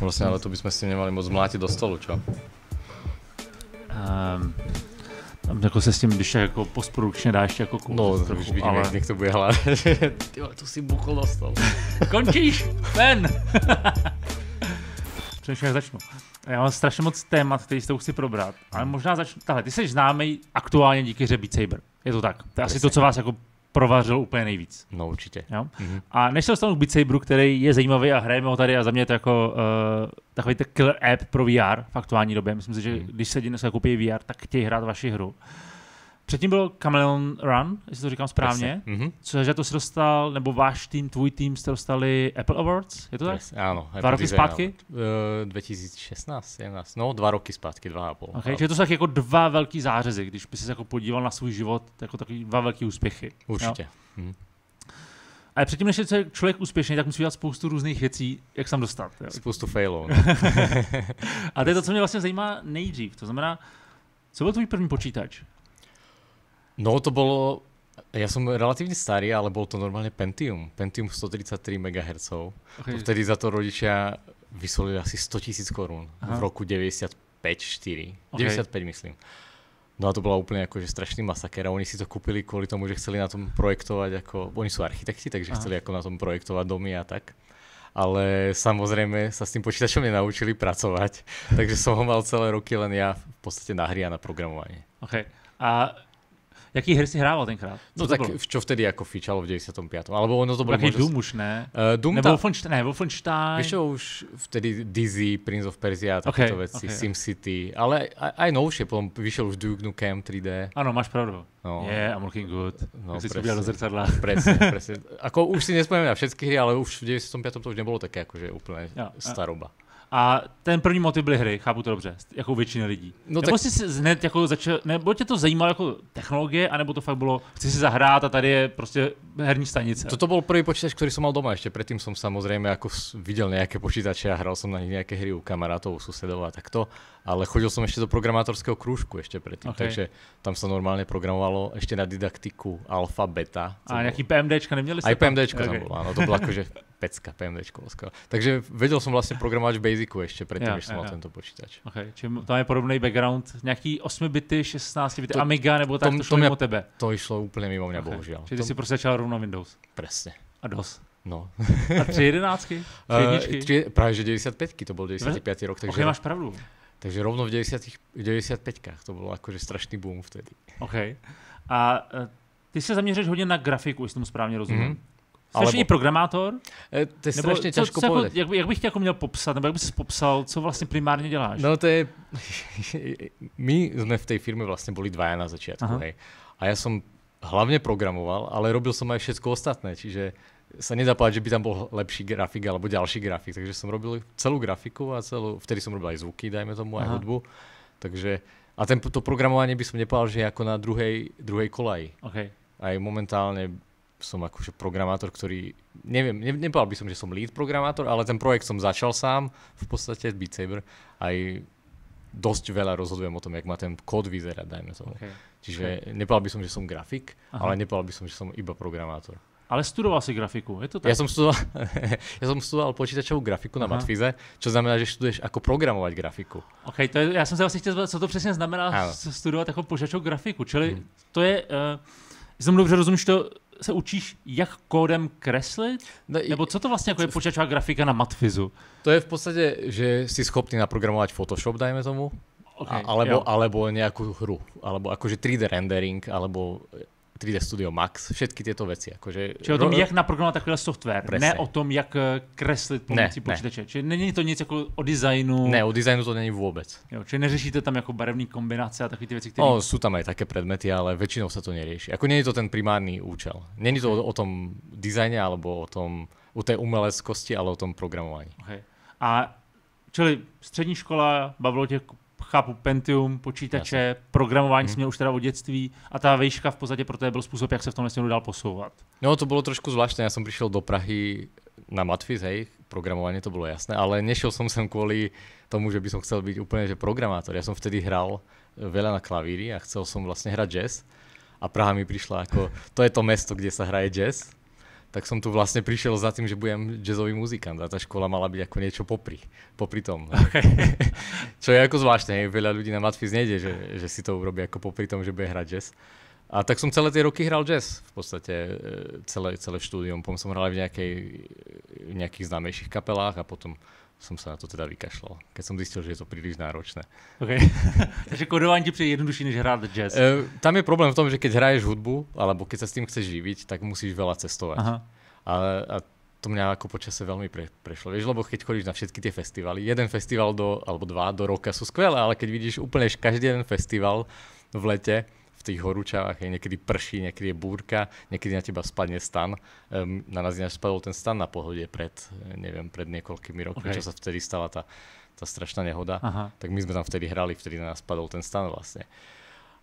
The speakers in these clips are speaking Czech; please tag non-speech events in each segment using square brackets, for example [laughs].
Vlastně, ale to bychom si neměli moc mlátit do stolu, čo? Um, tam jako se s tím, když jako postprodukčně dáš jako koukat. No, trochu, už vidím, ale... jak někdo bude hledat. [laughs] Ty tu si bukl stolu. Končíš, ven! [laughs] Přemýšlím, jak začnu. Já mám strašně moc témat, který jste už chci probrat, ale hmm. možná začnu. Tahle, ty jsi známý aktuálně díky řebí Saber. Je to tak. To je asi to, co vás jako provařil úplně nejvíc. No určitě. Jo? Mm-hmm. A než se dostanu k Beat Saberu, který je zajímavý a hrajeme ho tady a za mě je to jako uh, takový killer app pro VR v aktuální době. Myslím si, že mm-hmm. když se dneska koupí VR, tak chtějí hrát vaši hru. Uh, Předtím byl Chameleon Run, jestli to říkám správně. Mm-hmm. Což to si dostal, nebo váš tým, tvůj tým jste dostali Apple Awards, je to tak? Yes, ano. Apple dva roky zpátky? Uh, 2016, 17, no dva roky zpátky, dva a půl. Okay, a... to jsou tak jako dva velký zářezy, když by si jako podíval na svůj život, jako takový dva velký úspěchy. Určitě. Jo? Mhm. Ale předtím, než je člověk úspěšný, tak musí dělat spoustu různých věcí, jak sam dostat. Jo? Spoustu failů. No. [laughs] a to je to, co mě vlastně zajímá nejdřív. To znamená, co byl tvůj první počítač? No to bolo, ja som relatívne starý, ale bol to normálne Pentium. Pentium 133 MHz. Okay. To vtedy za to rodičia vysolili asi 100 tisíc korún v roku 95-4. Okay. 95 myslím. No a to bola úplne akože strašný masaker a oni si to kúpili kvôli tomu, že chceli na tom projektovať ako, oni sú architekti, takže Aha. chceli ako na tom projektovať domy a tak. Ale samozrejme sa s tým počítačom nenaučili pracovať, [laughs] takže som ho mal celé roky len ja v podstate na hry a na programovanie. Okay. A Jaký hry si hrával tenkrát? Co no tak bylo? čo vtedy jako fičalo v 95. Alebo ono to bylo Taký možná... Doom už, ne? Uh, Doom Nebo ta... Wolfenstein, ne, Wolfenstein. Víš už vtedy Dizzy, Prince of Persia a takéto okay, veci, okay. SimCity, ale aj, aj novšie, potom vyšel už Duke Nukem 3D. Ano, máš pravdu. No. Yeah, I'm looking good. No, si presne, do zrcadla. [laughs] Presne, [laughs] presne. Ako už si nespomínam na všetky hry, ale už v 95. to už nebolo také akože úplně ja, staroba. A... A ten první motiv byly hry, chápu to dobře, jako většiny lidí. No nebo tak... jsi hned jako začal, nebo tě to zajímalo jako technologie, anebo to fakt bylo, chci si zahrát a tady je prostě herní stanice. Toto byl první počítač, který jsem mal doma, ještě předtím jsem samozřejmě jako viděl nějaké počítače a hrál jsem na nich nějaké hry u kamarátů, u susedov a takto ale chodil som ešte do programátorského krúžku ešte predtým, okay. takže tam sa normálne programovalo ešte na didaktiku alfa, beta. A nejaký PMDčka neměli ste? Aj PMDčko okay. tam bolo, áno, to bolo akože [laughs] pecka, PMDčko. Skoro. Takže vedel som vlastne programovať v Basicu ešte predtým, ja, než som ja, mal ja. tento počítač. Okay. Čím tam je podobný background, nejaký 8 bity, 16 bity, to, Amiga nebo tak, tom, to šlo mimo mě, tebe? To išlo úplne mimo mňa, okay. bohužiaľ. Čiže tom... si prostě začal rovno Windows. Presne. A DOS. No. A tři jedenáctky? Tři Uh, [laughs] tři, právě, že 95, to byl 95. No, rok, takže... Okay, máš pravdu. Takže rovno v 90, v 95 to bylo jakože strašný boom vtedy. OK. A e, ty se zaměříš hodně na grafiku, jestli tomu správně rozumím. Mm-hmm. Jsi Alebo... programátor? E, to je strašně nebo, těžko co, co, jako- jak, jak, bych tě jako měl popsat, nebo jak bys popsal, co vlastně primárně děláš? No to je, [laughs] my jsme v té firmě vlastně byli dva na začátku, hej. A já jsem hlavně programoval, ale robil jsem aj všechno ostatné, čiže sa nedá že by tam bol lepší grafik alebo ďalší grafik, takže som robil celú grafiku a celú, vtedy som robil aj zvuky, dajme tomu, aj Aha. hudbu, takže a ten, to programovanie by som nepovedal, že je ako na druhej, druhej kolaji. Okay. Aj momentálne som akože programátor, ktorý, neviem, ne, nepovedal by som, že som lead programátor, ale ten projekt som začal sám, v podstate Beat Saber, aj dosť veľa rozhodujem o tom, jak má ten kód vyzerať, dajme tomu. Okay. Čiže okay. nepovedal by som, že som grafik, Aha. ale nepovedal by som, že som iba programátor. Ale studoval si grafiku, je to tak? Já jsem studoval, [laughs] já jsem studoval počítačovou grafiku Aha. na Matfize, což znamená, že studuješ jako programovat grafiku. OK, to je, já jsem se vlastně chtěl zeptat, co to přesně znamená ano. studovat jako počítačovou grafiku. Čili hmm. to je, uh, eh, jsem dobře rozumíš, že to se učíš, jak kódem kreslit? No, Nebo co to vlastně jako je počítačová grafika na Matfizu? To je v podstatě, že si schopný naprogramovat Photoshop, dajme tomu, okay, a, alebo, alebo nějakou hru, alebo jakože 3D rendering, alebo 3D Studio Max, Všechny tyto věci. Jakože... Čili o tom, jak naprogramovat takovýhle software, Presne. ne o tom, jak kreslit pomocí ne, počítače. Ne. Čili není to nic jako o designu. Ne, o designu to není vůbec. Jo, čili neřešíte tam jako barevné kombinace a takové ty věci, které... No, jsou tam i také předměty, ale většinou se to nerieši. Jako není to ten primární účel. Není to o, o tom designu, alebo o tom, o té umeleckosti, ale o tom programování. Okay. A čili střední škola bavilo tě chápu Pentium, počítače, Jasně. programování hmm. měl už teda od dětství a ta výška v podstatě pro tebe byl způsob, jak se v tomhle směru dál posouvat. No to bylo trošku zvláštní, já jsem přišel do Prahy na Matfiz, hej, programování to bylo jasné, ale nešel jsem sem kvůli tomu, že bych chtěl chcel byť že programátor. Já jsem vtedy hrál eh, veľa na klavíri a chcel jsem vlastně hrát jazz a Praha mi přišla jako to je to mesto, kde se hraje jazz tak som tu vlastne prišiel za tým, že budem jazzový muzikant a ta škola mala byť ako niečo popri, popri tom. [laughs] Čo je ako zvláštne, hej, veľa ľudí na Matfiz nejde, že, že si to urobí ako popri tom, že bude hrať jazz. A tak som celé ty roky hral jazz v podstate, e, celé, celé štúdium. Potom som hral v, nejakej, v nejakých známejších kapelách a potom som sa na to teda vykašlal, keď som zistil, že je to príliš náročné. Okay. [laughs] Takže kodování ti přijde jednodušší, než hrát jazz. E, tam je problém v tom, že keď hraješ hudbu, alebo keď sa s tým chceš živiť, tak musíš veľa cestovať. Aha. A, a to mňa ako počase veľmi pre, prešlo. Vieš, lebo keď chodíš na všetky tie festivaly, jeden festival do, alebo dva do roka sú skvelé, ale keď vidíš úplne každý jeden festival v lete, tých horúčavách, niekedy prší, niekedy je búrka, niekedy na teba spadne stan. Um, na nás ináč spadol ten stan na pohode pred, eh, neviem, pred niekoľkými rokmi, okay. čo sa vtedy stala tá, tá strašná nehoda. Aha. Tak my sme tam vtedy hrali, vtedy na nás spadol ten stan vlastne.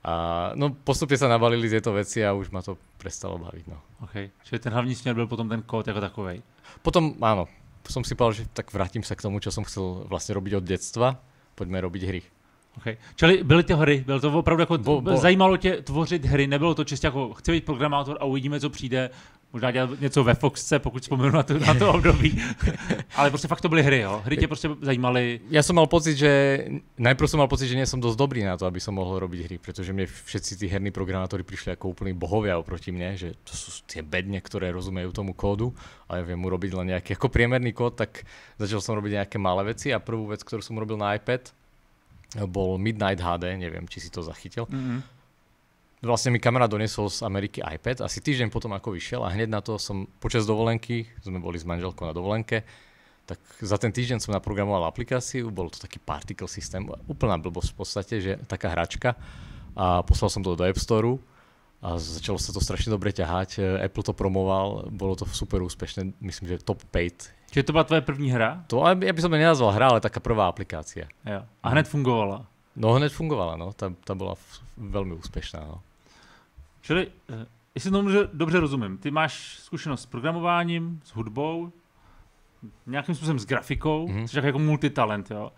A no postupně se nabalili tyto věci a už ma to přestalo bavit. No. Ok, Čili ten hlavní směr byl potom ten kód jako takový. Potom ano, jsem si povedal, že tak vrátím se k tomu, co jsem chcel vlastně robiť od dětstva. Pojďme robiť hry. Okay. Čili byly ty hry, bylo to opravdu jako, bo, bo. zajímalo tě tvořit hry, nebylo to čistě jako, chci být programátor a uvidíme, co přijde, možná dělat něco ve Foxce, pokud vzpomenu na to, na to období. [laughs] Ale prostě fakt to byly hry, jo? Hry tě prostě zajímaly. Já jsem mal pocit, že najprv jsem mal pocit, že nejsem dost dobrý na to, aby jsem mohl robit hry, protože mě všetci ty herní programátory přišli jako úplný bohově oproti mně, že to jsou ty bedně, které rozumějí tomu kódu a já vím mu robit len nějaký jako průměrný kód, tak začal jsem robit nějaké malé věci a první věc, kterou jsem robil na iPad, bol Midnight HD, neviem, či si to zachytil. Mm-hmm. Vlastne mi kamera doniesol z Ameriky iPad asi týždeň potom, ako vyšiel a hneď na to som počas dovolenky, sme boli s manželkou na dovolenke, tak za ten týždeň som naprogramoval aplikáciu, bol to taký particle systém, úplná blbosť v podstate, že taká hračka a poslal som to do App Store a začalo sa to strašne dobre ťahať, Apple to promoval, bolo to super úspešné, myslím, že top 5 Čiže to byla tvoje první hra? To já bych to nenazval hra, ale taká prvá aplikácia. Jo. A hned fungovala? No hned fungovala, no. Ta, ta byla velmi úspěšná, no. Čili, eh, jestli to dobře, dobře rozumím, ty máš zkušenost s programováním, s hudbou, nějakým způsobem s grafikou, mm-hmm. jsi jako multitalent, jo.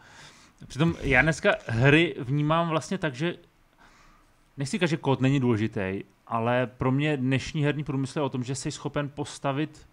Přitom já dneska hry vnímám vlastně tak, že nechci říkat, že kód není důležitý, ale pro mě dnešní herní průmysl je o tom, že jsi schopen postavit,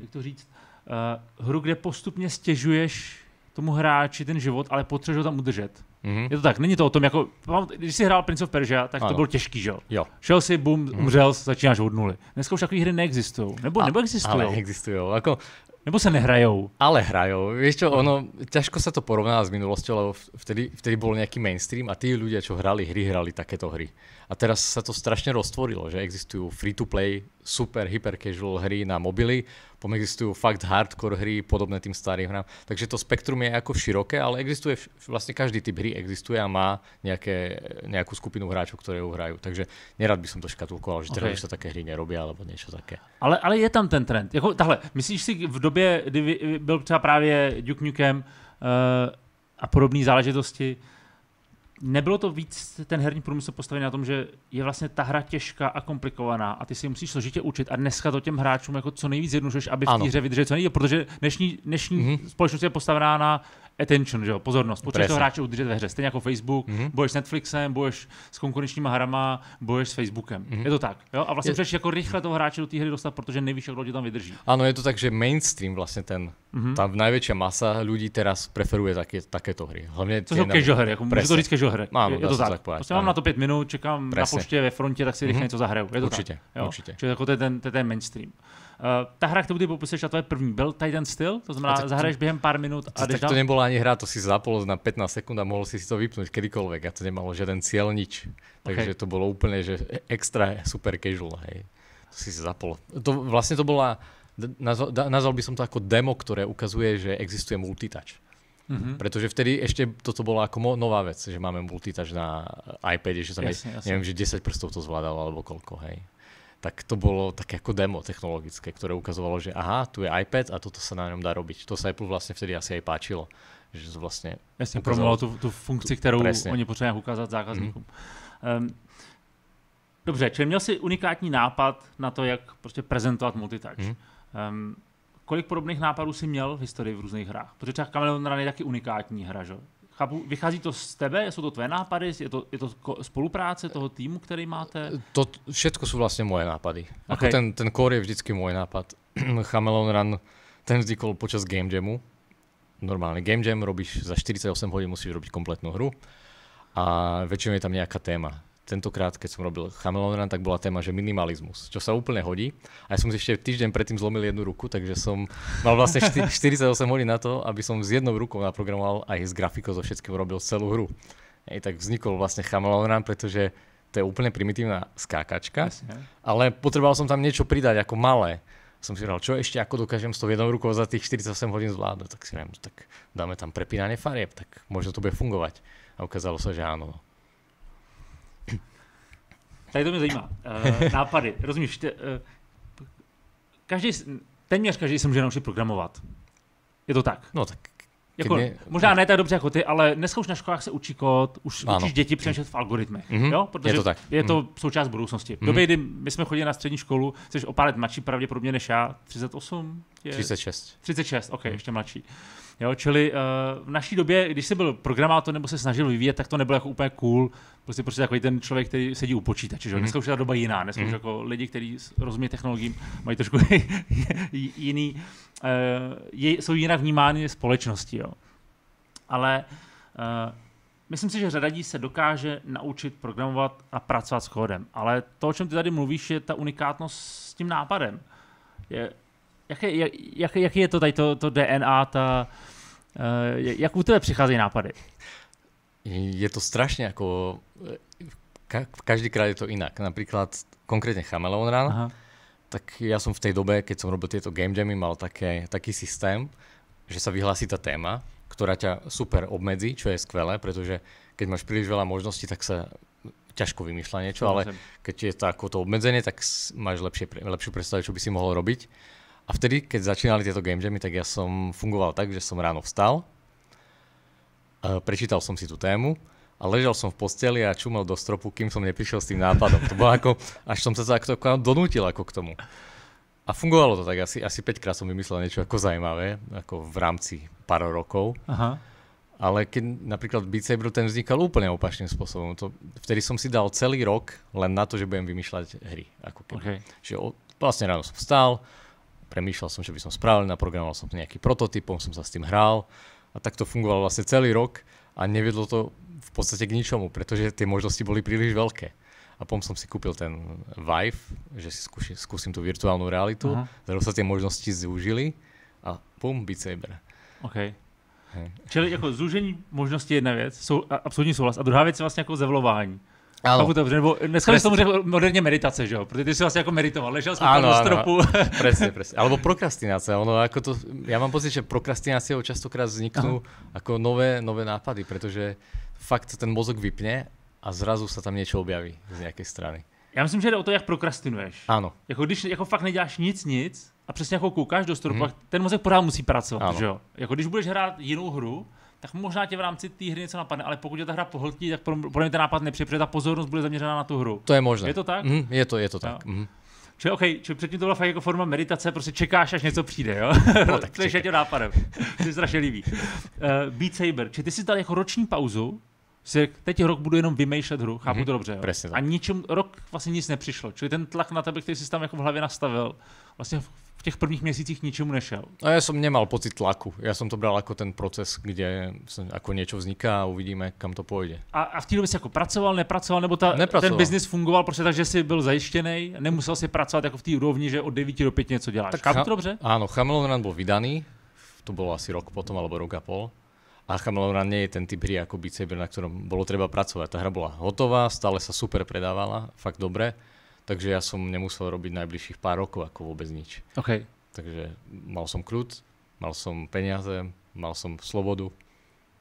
jak to říct, uh, hru, kde postupně stěžuješ tomu hráči ten život, ale potřebuješ ho tam udržet. Mm-hmm. Je to tak, není to o tom, jako, když jsi hrál Prince of Persia, tak ano. to byl těžký, že jo? Šel si, bum, mm-hmm. začínáš od nuly. Dneska už takové hry neexistují. Nebo, nebo existují. Ale existují. Jako, nebo se nehrajou. Ale hrajou. Víš čo, ono, ťažko se to porovná s minulostí, lebo vtedy, vtedy byl nějaký mainstream a ty lidé, co hráli hry, hráli takéto hry. A teraz sa to strašne roztvorilo, že existujú free-to-play, super, hyper casual hry na mobily, potom existujú fakt hardcore hry, podobné tým starým hrám. Takže to spektrum je ako široké, ale existuje vlastne každý typ hry existuje a má nejaké, nejakú skupinu hráčov, ktoré ju hrajú. Takže nerad by som to škatulkoval, že okay. už sa také hry nerobí alebo niečo také. Ale, ale je tam ten trend. Jako, tahle, myslíš si v době, kdy byl třeba právě Duke Nukem uh, a podobné záležitosti, nebylo to víc ten herní průmysl postavený na tom, že je vlastně ta hra těžká a komplikovaná a ty si ji musíš složitě učit a dneska to těm hráčům jako co nejvíc zjednodušuješ, aby v té hře vydrželi co nejvíc, protože dnešní, dnešní mm-hmm. společnost je postavená na attention, že jo, pozornost. Potřebuješ toho hráče udržet ve hře. Stejně jako Facebook, mm-hmm. boješ s Netflixem, boješ s konkurenčníma hrama, boješ s Facebookem. Mm-hmm. Je to tak. Jo? A vlastně je... jako rychle toho hráče do té hry dostat, protože nevíš, jak tam vydrží. Ano, je to tak, že mainstream vlastně ten, mm-hmm. tam největší masa lidí teraz preferuje také, takéto hry. Hlavně jsou je hry, jako to říct hry. Mám, je to tak. tak prostě mám na to pět minut, čekám Presne. na poště ve frontě, tak si rychle mm-hmm. něco zahraju. Je to určitě, tak. Jo? určitě. Čili jako je to je ten mainstream. Eh, ta hra, kterou ty popisuješ, a to je první, byl ten styl, To znamená, zahraješ během pár minut a jdeš Tak to nebylo ani hra, to si zapol na 15 sekund a mohl si si to vypnout kdykoliv a to nemalo žádný cíl, nič. Takže okay. to bylo úplně, že extra super casual, hej. To si si zapol. To, vlastně to byla, nazval, nazval by to jako demo, které ukazuje, že existuje multitouch. Mm-hmm. Protože vtedy ještě toto bylo jako nová věc, že máme multitouch na iPad, že tam jasne, je, jasne. nevím, že 10 prstů to zvládalo, alebo kolko, hej tak to bylo tak jako demo technologické, které ukazovalo, že aha, tu je iPad a toto se na něm dá robiť. To se Apple vlastně vtedy asi i páčilo. Že to vlastně Jasně, promovalo tu, tu funkci, kterou presně. oni potřebují ukázat zákazníkům. Mm. Um, dobře, čili měl si unikátní nápad na to, jak prostě prezentovat multitouch. Mm. Um, kolik podobných nápadů si měl v historii v různých hrách? Protože třeba Chameleon Run je taky unikátní hra, že? Chápu, vychází to z tebe, jsou to tvé nápady, je to, je to spolupráce toho týmu, který máte? To všechno jsou vlastně moje nápady. Jako okay. Ako ten, ten core je vždycky můj nápad. [clears throat] Chameleon Run, ten vznikl počas game jamu. Normálně game jam robíš, za 48 hodin musíš robiť kompletnou hru a většinou je tam nějaká téma tentokrát, keď som robil Chameleon Run, tak bola téma, že minimalizmus, čo sa úplne hodí. A ja som si ešte týždeň predtým zlomil jednu ruku, takže som mal vlastne 48 [laughs] hodín na to, aby som s jednou rukou naprogramoval aj z grafikou, zo všetkého robil celú hru. Ej, tak vznikol vlastne Chameleon Run, pretože to je úplne primitívna skákačka, Jasne. ale potreboval som tam niečo pridať ako malé som si říkal, čo ještě, ako dokážem s tou jednou rukou za tých 48 hodín zvládnout, tak si říkám, tak dáme tam prepínanie farieb, tak možno to bude fungovat. A ukázalo se, že ano. No. Tady to mě zajímá. Uh, [laughs] nápady. Rozumíš? Te, uh, každý, téměř každý se může naučit programovat. Je to tak? No tak. Jako, mě... Možná ne tak dobře jako ty, ale dneska už na školách se učí kód, už ano. učíš děti přemýšlet v algoritmech. Mm-hmm. Jo? Protože je to, tak. Je to mm-hmm. součást budoucnosti. V mhm. době, kdy my jsme chodili na střední školu, jsi o pár let mladší pravděpodobně než já, 38? Je... 36. 36, ok, mhm. ještě mladší. Jo, čili uh, v naší době, když jsi byl programátor nebo se snažil vyvíjet, tak to nebylo jako úplně cool prostě, prostě takový ten člověk, který sedí u počítače. Že? Mm-hmm. Dneska už je ta doba jiná. Dneska mm-hmm. už mhm. jako lidi, kteří rozumí technologiím, mají trošku [laughs] jiný, uh, je, jsou jinak vnímány společnosti. Jo? Ale uh, Myslím si, že řada lidí se dokáže naučit programovat a pracovat s kódem, ale to, o čem ty tady mluvíš, je ta unikátnost s tím nápadem. Je, jak, je, jak, jak, jak je to tady to, to DNA, ta, eh, jak u tebe přicházejí nápady? je to strašne ako... Eh, ka- každý krát je to inak. Napríklad konkrétne Chameleon Run, Aha. tak ja som v tej dobe, keď som robil tieto game jammy, mal také, taký systém, že sa vyhlási tá téma, ktorá ťa super obmedzí, čo je skvelé, pretože keď máš príliš veľa možností, tak sa ťažko vymýšľa niečo, ale keď je to jako obmedzenie, tak máš lepšie, lepšiu predstavu, čo by si mohol robiť. A vtedy, keď začínali tieto game jammy, tak ja som fungoval tak, že som ráno vstal, Eh, prečítal som si tú tému a ležel som v posteli a čumel do stropu, kým som neprišiel s tým nápadom. To bolo ako, až som sa tak to donútil ako k tomu. A fungovalo to tak, asi, asi 5 krát som vymyslel niečo ako zajímavé, ako v rámci pár rokov. Aha. Ale keď napríklad Beat Saber ten vznikal úplne opačným spôsobom. To, vtedy som si dal celý rok len na to, že budem vymýšľať hry. Ako keby. Okay. Čiže o, vlastne ráno som vstal, premýšľal som, čo by som spravil, naprogramoval som nejaký prototyp, som sa s tým hral a tak to fungovalo vlastně celý rok a nevedlo to v podstate k ničomu, pretože tie možnosti boli príliš veľké. A potom som si kúpil ten Vive, že si skúši, skúsim tú virtuálnu realitu, Aha. zrazu sa tie možnosti zúžili a pum, Beat Saber. Ok. Hej. Čili jako zúžení možnosti je jedna věc, sou, absolutní souhlas. A druhá věc je vlastně jako zevlování ano. Chápu to, nebo dneska Pres... tomu moderně meditace, že jo? Protože ty jsi vlastně jako meditoval, ležel jsi na stropu. [laughs] Přesně, [laughs] přesně. Alebo prokrastinace. Ono, jako to, já mám pocit, že prokrastináciou častokrát vzniknou jako nové, nové nápady, protože fakt ten mozek vypne a zrazu se tam něco objaví z nějaké strany. Já myslím, že jde o to, jak prokrastinuješ. Ano. Jako když jako fakt neděláš nic, nic a přesně jako koukáš do stropu, hmm. ten mozek pořád musí pracovat, ano. že jo? Jako když budeš hrát jinou hru, tak možná tě v rámci té hry něco napadne, ale pokud tě ta hra pohltí, tak pro mě ten nápad nepřijde, ta pozornost bude zaměřena na tu hru. To je možné. Je to tak? Mm, je to, je to tak. No. Mm. Čili, okay, čili předtím to byla fakt jako forma meditace, prostě čekáš, až něco přijde, jo? No, tak [laughs] to je tě nápadem. to je strašně líbí. Uh, Beat Saber, či ty jsi dal jako roční pauzu, si řekl, teď rok budu jenom vymýšlet hru, chápu mm-hmm. to dobře. Jo? A ničem, rok vlastně nic nepřišlo, čili ten tlak na tebe, který jsi tam jako v hlavě nastavil, vlastně v těch prvních měsících ničemu nešel. A no, já jsem nemal pocit tlaku. Já jsem to bral jako ten proces, kde se jako něco vzniká a uvidíme, kam to půjde. A, a v té době jsi jako pracoval, nepracoval, nebo ta, nepracoval. ten biznis fungoval prostě tak, že jsi byl zajištěný, nemusel si pracovat jako v té úrovni, že od 9 do 5 něco děláš. Tak to dobře? Ano, Chameleon Run byl vydaný, to bylo asi rok potom alebo rok a pol. A Chameleon Run nie je ten typ hry jako Beat Saber, na kterém bylo třeba pracovat. Ta hra byla hotová, stále se super predávala, fakt dobré takže ja som nemusel robiť najbližších pár rokov ako vôbec nič. Okay. Takže mal som kľud, mal som peniaze, mal som slobodu,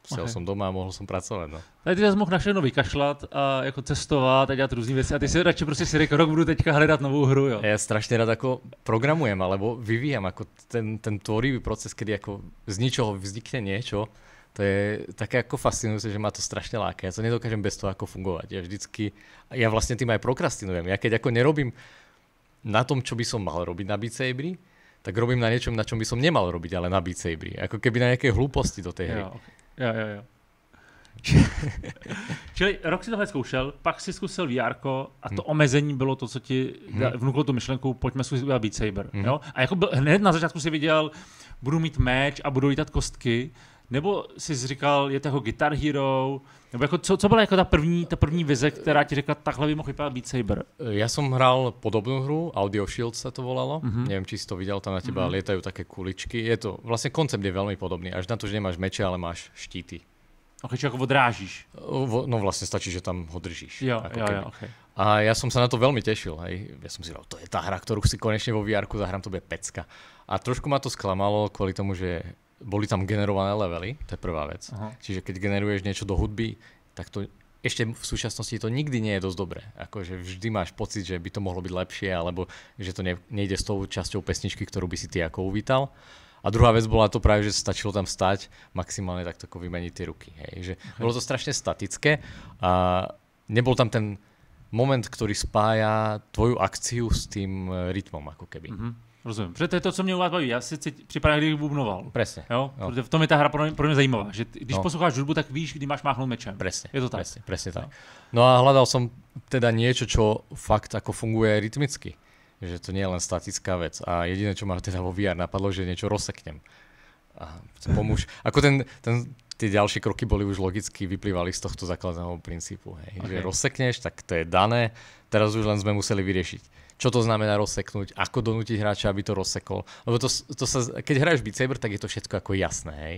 Sel okay. jsem doma a mohl jsem pracovat. No. Tady ty jsi mohl na všechno vykašlat a jako cestovat a dělat různé věci. A ty si radši prostě si řekl, rok budu teďka hledat novou hru. Jo. Já strašně rád jako programujem, alebo vyvíjam jako ten, ten tvorivý proces, kdy jako z ničoho vznikne něco to je také jako fascinující, že má to strašně láká. Já se nedokážem bez toho jako fungovat. Já vždycky, já vlastně tím aj prokrastinujem. Já keď jako nerobím na tom, čo by som mal robiť na Beat tak robím na něčem, na čom by som nemal robiť, ale na Beat Sabery. Jako keby na nějaké hlouposti do té hry. Jo, jo, jo. jo. [laughs] Čili rok si tohle zkoušel, pak si zkusil VR a to hmm. omezení bylo to, co ti hmm. vnuklo tu myšlenku, pojďme zkusit udělat Beat Saber. Hmm. Jo? A jako byl, hned na začátku si viděl, budu mít meč a budu lítat kostky nebo jsi říkal, je toho Guitar Hero, nebo jako, co, co byla jako ta první, ta první vize, která ti řekla, takhle by mohl vypadat Beat Saber? E, já jsem hrál podobnou hru, Audio Shield se to volalo, mm-hmm. nevím, či jsi to viděl, tam na těba mm-hmm. lietají také kuličky, je to, vlastně koncept je velmi podobný, až na to, že nemáš meče, ale máš štíty. Ok, jako odrážíš? No vlastně stačí, že tam ho držíš. Jo, jako jo, jo, okay. A já jsem se na to velmi těšil. Hej. Já jsem si říkal, to je ta hra, kterou si konečně vo vr zahrám, to bude pecka. A trošku ma to sklamalo kvůli tomu, že boli tam generované levely, to je prvá vec. Aha. Čiže keď generuješ niečo do hudby, tak to ešte v súčasnosti to nikdy nie je dosť dobré. Akože vždy máš pocit, že by to mohlo byť lepšie, alebo že to ne, nejde s tou časťou pesničky, ktorú by si ty ako uvítal. A druhá vec bola to práve, že stačilo tam stať, maximálne tak ako vymeniť tie ruky. Hej. Že okay. Bolo to strašne statické a nebol tam ten moment, ktorý spája tvoju akciu s tým eh, rytmom, ako keby. Mm Rozumím. Protože to je to, co mě u vás baví. Já si připadám, připadá, kdybych bubnoval. Presně. Jo? jo? Protože v tom je ta hra pro mě, pro mě zajímavá. Že ty, když no. posloucháš hudbu, tak víš, kdy máš máchnout mečem. Presně. je to tak. Presne, presne tak. No. no a hledal jsem teda něco, co fakt jako funguje rytmicky. Že to nie je len statická vec. A jediné, čo ma teda vo VR napadlo, že niečo rozseknem. A pomůž. ako ten, ten, ty ďalšie kroky boli už logicky vyplývali z tohto základného principu. Hej. Okay. Že rozsekneš, tak to je dané. Teraz už len sme museli vyriešiť čo to znamená rozseknúť, ako donútiť hráča, aby to rozsekol. Lebo to, to sa, keď hráš Beat Saber, tak je to všetko ako jasné, hej.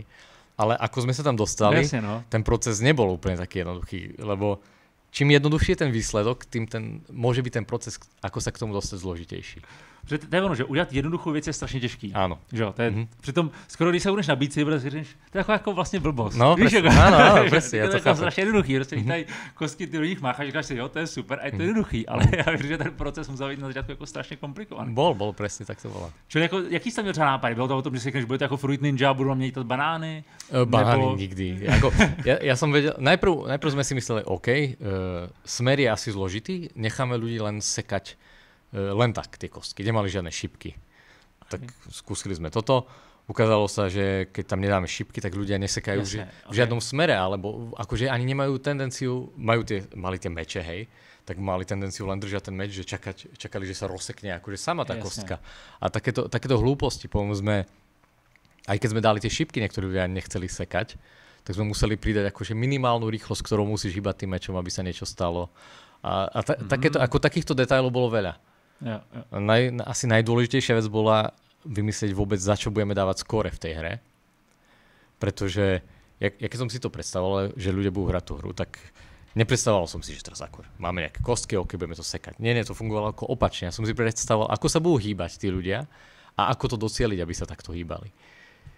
Ale ako sme sa tam dostali, Jasne, no. ten proces nebol úplne taký jednoduchý, lebo čím jednoduchší je ten výsledok, tým ten, môže byť ten proces, ako sa k tomu dostať zložitejší. Protože to je ono, že udělat jednoduchou věc je strašně těžký. Ano. Že jo, to je, mm-hmm. Přitom skoro když se budeš na bíci, budeš říct, to je jako, jako vlastně blbost. No, Víš, jako, ano, ano, [laughs] presně, já to, to chápu. strašně jednoduchý, prostě mm-hmm. tady kostky ty lidi máš a říkáš si, jo, to je super, a je to mm-hmm. jednoduchý, ale mhm. já vím, že ten proces musel být na začátku jako strašně komplikovaný. Bol, bol, přesně tak to bylo. Čili jako, jaký jsi měl třeba nápad? Bylo to o tom, že si řekneš, budete jako fruit ninja, budu měnit banány? Uh, banány nebo... nikdy. jako, já, já, jsem věděl, najprv, najprv jsme si mysleli, OK, uh, smer je asi zložitý, necháme lidi len sekať Eh, len tak tie kostky, nemali žiadne šipky. Tak skúsili sme toto. Ukázalo sa, že keď tam nedáme šipky, tak ľudia nesekajú Jasne, v žiadnom okay. smere, alebo akože ani nemajú tendenciu, majú tie, mali tie meče, hej, tak mali tendenciu len držať ten meč, že čakať, čakali, že sa rozsekne akože sama tá Jasne. kostka. A takéto, takéto hlúposti, povedzme, aj keď sme dali tie šipky, niektorí ľudia nechceli sekať, tak sme museli pridať akože minimálnu rýchlosť, ktorou musíš hýbať tým mečom, aby sa niečo stalo. A, a ta, mm. takéto, ako takýchto detailov bolo veľa. Ja, ja. Naj, asi najdôležitejšia vec bola vymyslieť vôbec, za čo budeme dávať skóre v tej hre. Pretože jak ja keď som si to predstavoval, že ľudia budú hrať tú hru, tak nepredstavoval som si, že teraz ako máme nejaké kostky, ok, budeme to sekať. Nie, nie, to fungovalo jako ako opačne. Ja som si predstavoval, ako sa budú hýbať tí ľudia a ako to docieliť, aby sa takto hýbali.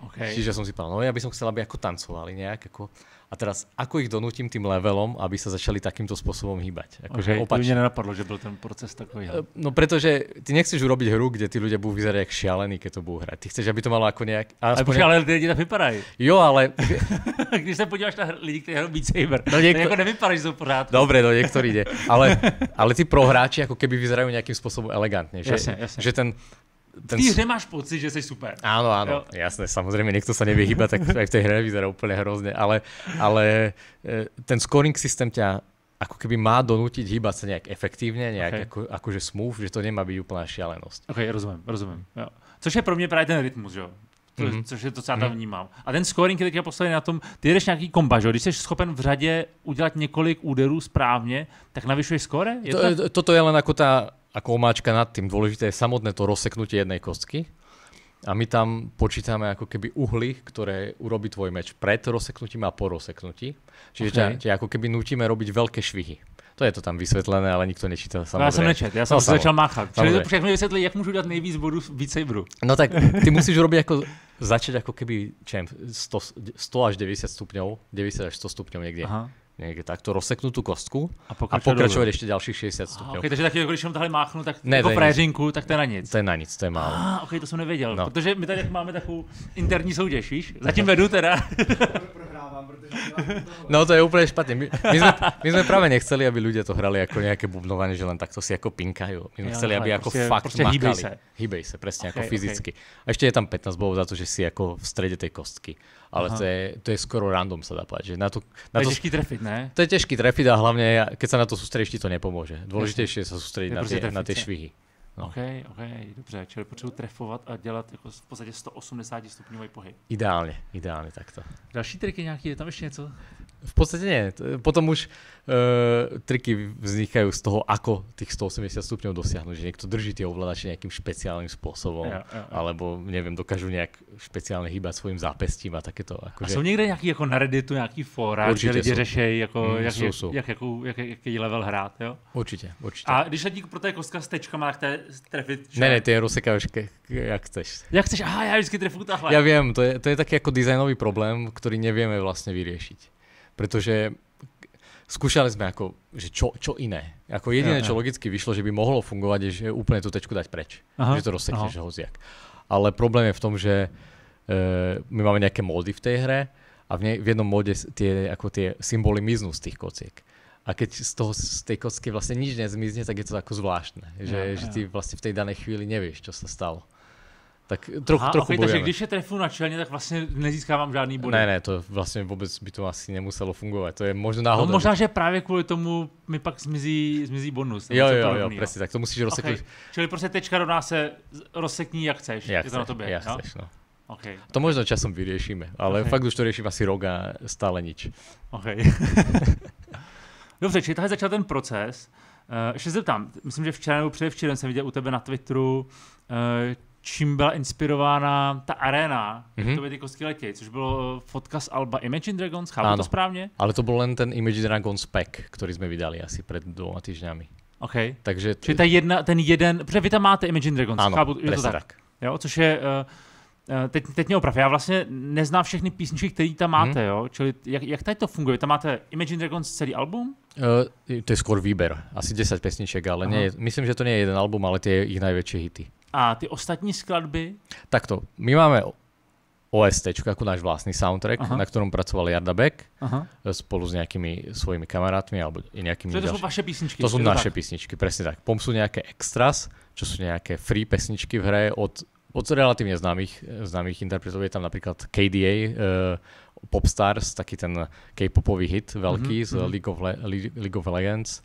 Okay. Čiže som si povedal, no ja by som chcel, aby ako tancovali nejak, ako, a teraz, ako ich donutím tým levelom, aby sa začali takýmto spôsobom hýbať? Akože okay, opačne. To mě nenapadlo, že byl ten proces takový. No, no protože ty nechceš urobiť hru, kde ty ľudia budú vyzerať jak šialení, keď to budú hrať. Ty chceš, aby to malo ako nejak... Ale ale ty tak vypadají. Jo, ale... [laughs] Když sa podíváš na lidi, kteří hrajou Beat Saber, no niekto... jako nevypadají, že sú pořád. Dobre, no niektorí ide. Ale, ale ty prohráči ako keby vyzerajú nejakým spôsobom elegantne. Že, jasne, jasne. že ten, ten... Ty nemáš pocit, že jsi super. Ano, ano, jo. jasné, samozřejmě někdo se nevyhýba, tak v té hře vyzerá úplně hrozně, ale, ale eh, ten scoring systém tě ako keby má donútiť hýbať sa nejak efektívne, nejak okay. ako, akože smooth, že to nemá byť úplná šialenosť. Ok, rozumím, rozumím. Jo. Což je pro mě právě ten rytmus, jo? To, mm-hmm. Což je to, co já tam mm-hmm. vnímám. A ten scoring je teďka postavený na tom, ty jedeš nějaký komba, že? Když jsi schopen v řadě udělat několik úderů správně, tak navyšuješ skore? Je to, to, toto je len ako tá ako omáčka nad tým, dôležité je samotné to rozseknutie jednej kostky. A my tam počítame ako keby uhly, ktoré urobí tvoj meč pred rozseknutím a po rozseknutí. Čiže okay. ťa, ťa ako keby nutíme robiť veľké švihy. To je to tam vysvětlené, ale nikto nečítal samozřejmě. No já jsem nečet, já no, jsem no, začal máchat. Čili to všechno vysvětli, jak můžu dát nejvíc bodů víc saveru. No tak ty musíš robiť jako, začít jako keby, čem, 100, 100 až 90 stupňov, 90 až 100 stupňov někde. Aha někde takto rozseknu tu kostku a pokračovat, a pokračovat ještě dalších 60 stupňů. okay, takže taky, jako když jsem tady máchnu, tak ne, jako préřinku, tak to je na nic. To je na nic, to je málo. Ah, okay, to jsem nevěděl, no. protože my tady máme takovou interní soutěž, víš? Zatím vedu teda. [laughs] vám, protože No to je úplně špatně. My, my, jsme, my jsme právě nechceli, aby lidé to hrali jako nějaké bubnování, že len takto si jako pinkají. My jsme chceli, no, aby jako prostě, fakt prostě makali. Hýbej se. Hýbej se, přesně, jako okay, jako fyzicky. Okay. A ještě je tam 15 bodů za to, že si jako v středě té kostky. Ale to je, to je skoro random, se dá povedať. Že na to, na to je těžký trefit, ne? To je těžký trefit a hlavně, keď se na to soustředíš, ti to nepomůže. Důležitější je se soustředit prostě na ty švihy. No. OK, OK, dobře, čili potřebuji trefovat a dělat jako v podstatě 180 stupňový pohyb. Ideálně, ideálně takto. Další triky nějaký, je tam ještě něco? V podstatě ne. Potom už uh, triky vznikají z toho, ako tých 180 stupňov dosiahnuť. Že niekto drží tie ovladače nejakým špeciálnym spôsobom, Ja, ja, ja. alebo neviem, dokážu nejak špeciálne hýbať svojim zápestím a takéto. Akože... A jsou někde nějaký jako na Redditu nějaký fóra, určitě kde lidi řeší, jako, mm, jak, jsou, jsou. Jak, jakou, jak, jaký level hrát, jo? Určitě, určitě. A když ti pro té kostka s tečkama, tak to je trefit... Čo? Ne, ne, ty je rozsekáš, jak chceš. Jak chceš, aha, já vždycky trefu tahle. Já vím, to je, to je taky jako designový problém, který nevíme vlastně vyřešit protože skúšali sme ako, že čo, čo iné. Ako jediné, co čo logicky vyšlo, že by mohlo fungovať, je, že úplne tú tečku dať preč. Aha, že to rozsekneš hoziak. Ale problém je v tom, že uh, my máme nejaké módy v tej hre a v, nej, v jednom móde tie, ako tie symboly miznú z tých kociek. A keď z, toho, z tej kocky vlastne nič nezmizne, tak je to ako zvláštne. Že, ja, jo. že ty vlastne v tej danej chvíli nevieš, čo sa stalo. Tak trochu, Aha, trochu okay, Takže když je trefnu na čelně, tak vlastně nezískávám žádný bod. Ne, ne, to vlastně vůbec by to asi nemuselo fungovat. To je možná náhoda. No možná, že právě kvůli tomu mi pak zmizí, zmizí bonus. Jo, jo, jo, přesně, tak to musíš rozseknout. Okay. Čili prostě tečka rovná se rozsekní, jak chceš. Jak je to na tobě, jak no? chceš, no. Okay. To možná časom vyřešíme, ale okay. fakt už to rieším asi rok a stále nič. Okay. [laughs] Dobře, čili tady začal ten proces. Uh, ještě se zeptám, myslím, že včera nebo předevčírem jsem viděl u tebe na Twitteru uh, čím byla inspirována ta arena, mm-hmm. jak mhm. to by ty kostky letěj, což bylo eh, fotka z Alba Imagine Dragons, chápu ano, to správně? Ale to byl jen ten Imagine Dragons pack, který jsme vydali asi před dvěma týždňami. OK. Takže t- Čili ta jedna, ten jeden, protože vy tam máte Imagine Dragons, ano, chápu, je to tak. tak. Jo, což je, uh, teď, teď mě oprav, já vlastně neznám všechny písničky, které tam mhm. máte, hmm. jo? Čili jak, jak tady to funguje? Tam máte Imagine Dragons celý album? Uh, to je skoro výber, asi 10 písniček, ale nie, myslím, že to není je jeden album, ale ty je ich největší hity. A ty ostatní skladby? Takto, my máme OST, jako náš vlastní soundtrack, Aha. na kterém pracoval Jarda Beck Aha. spolu s nějakými svojimi kamarátmi alebo i nějakými to, to jsou vaše písničky? To jsou naše tak? písničky, přesně tak. POM nějaké extras, čo jsou nějaké free pesničky v hře od, od relativně známých známých interpretů. Je tam například KDA, uh, eh, Popstars, taky ten K-popový hit velký mm-hmm. z mhm. League of, Le- League of Legends.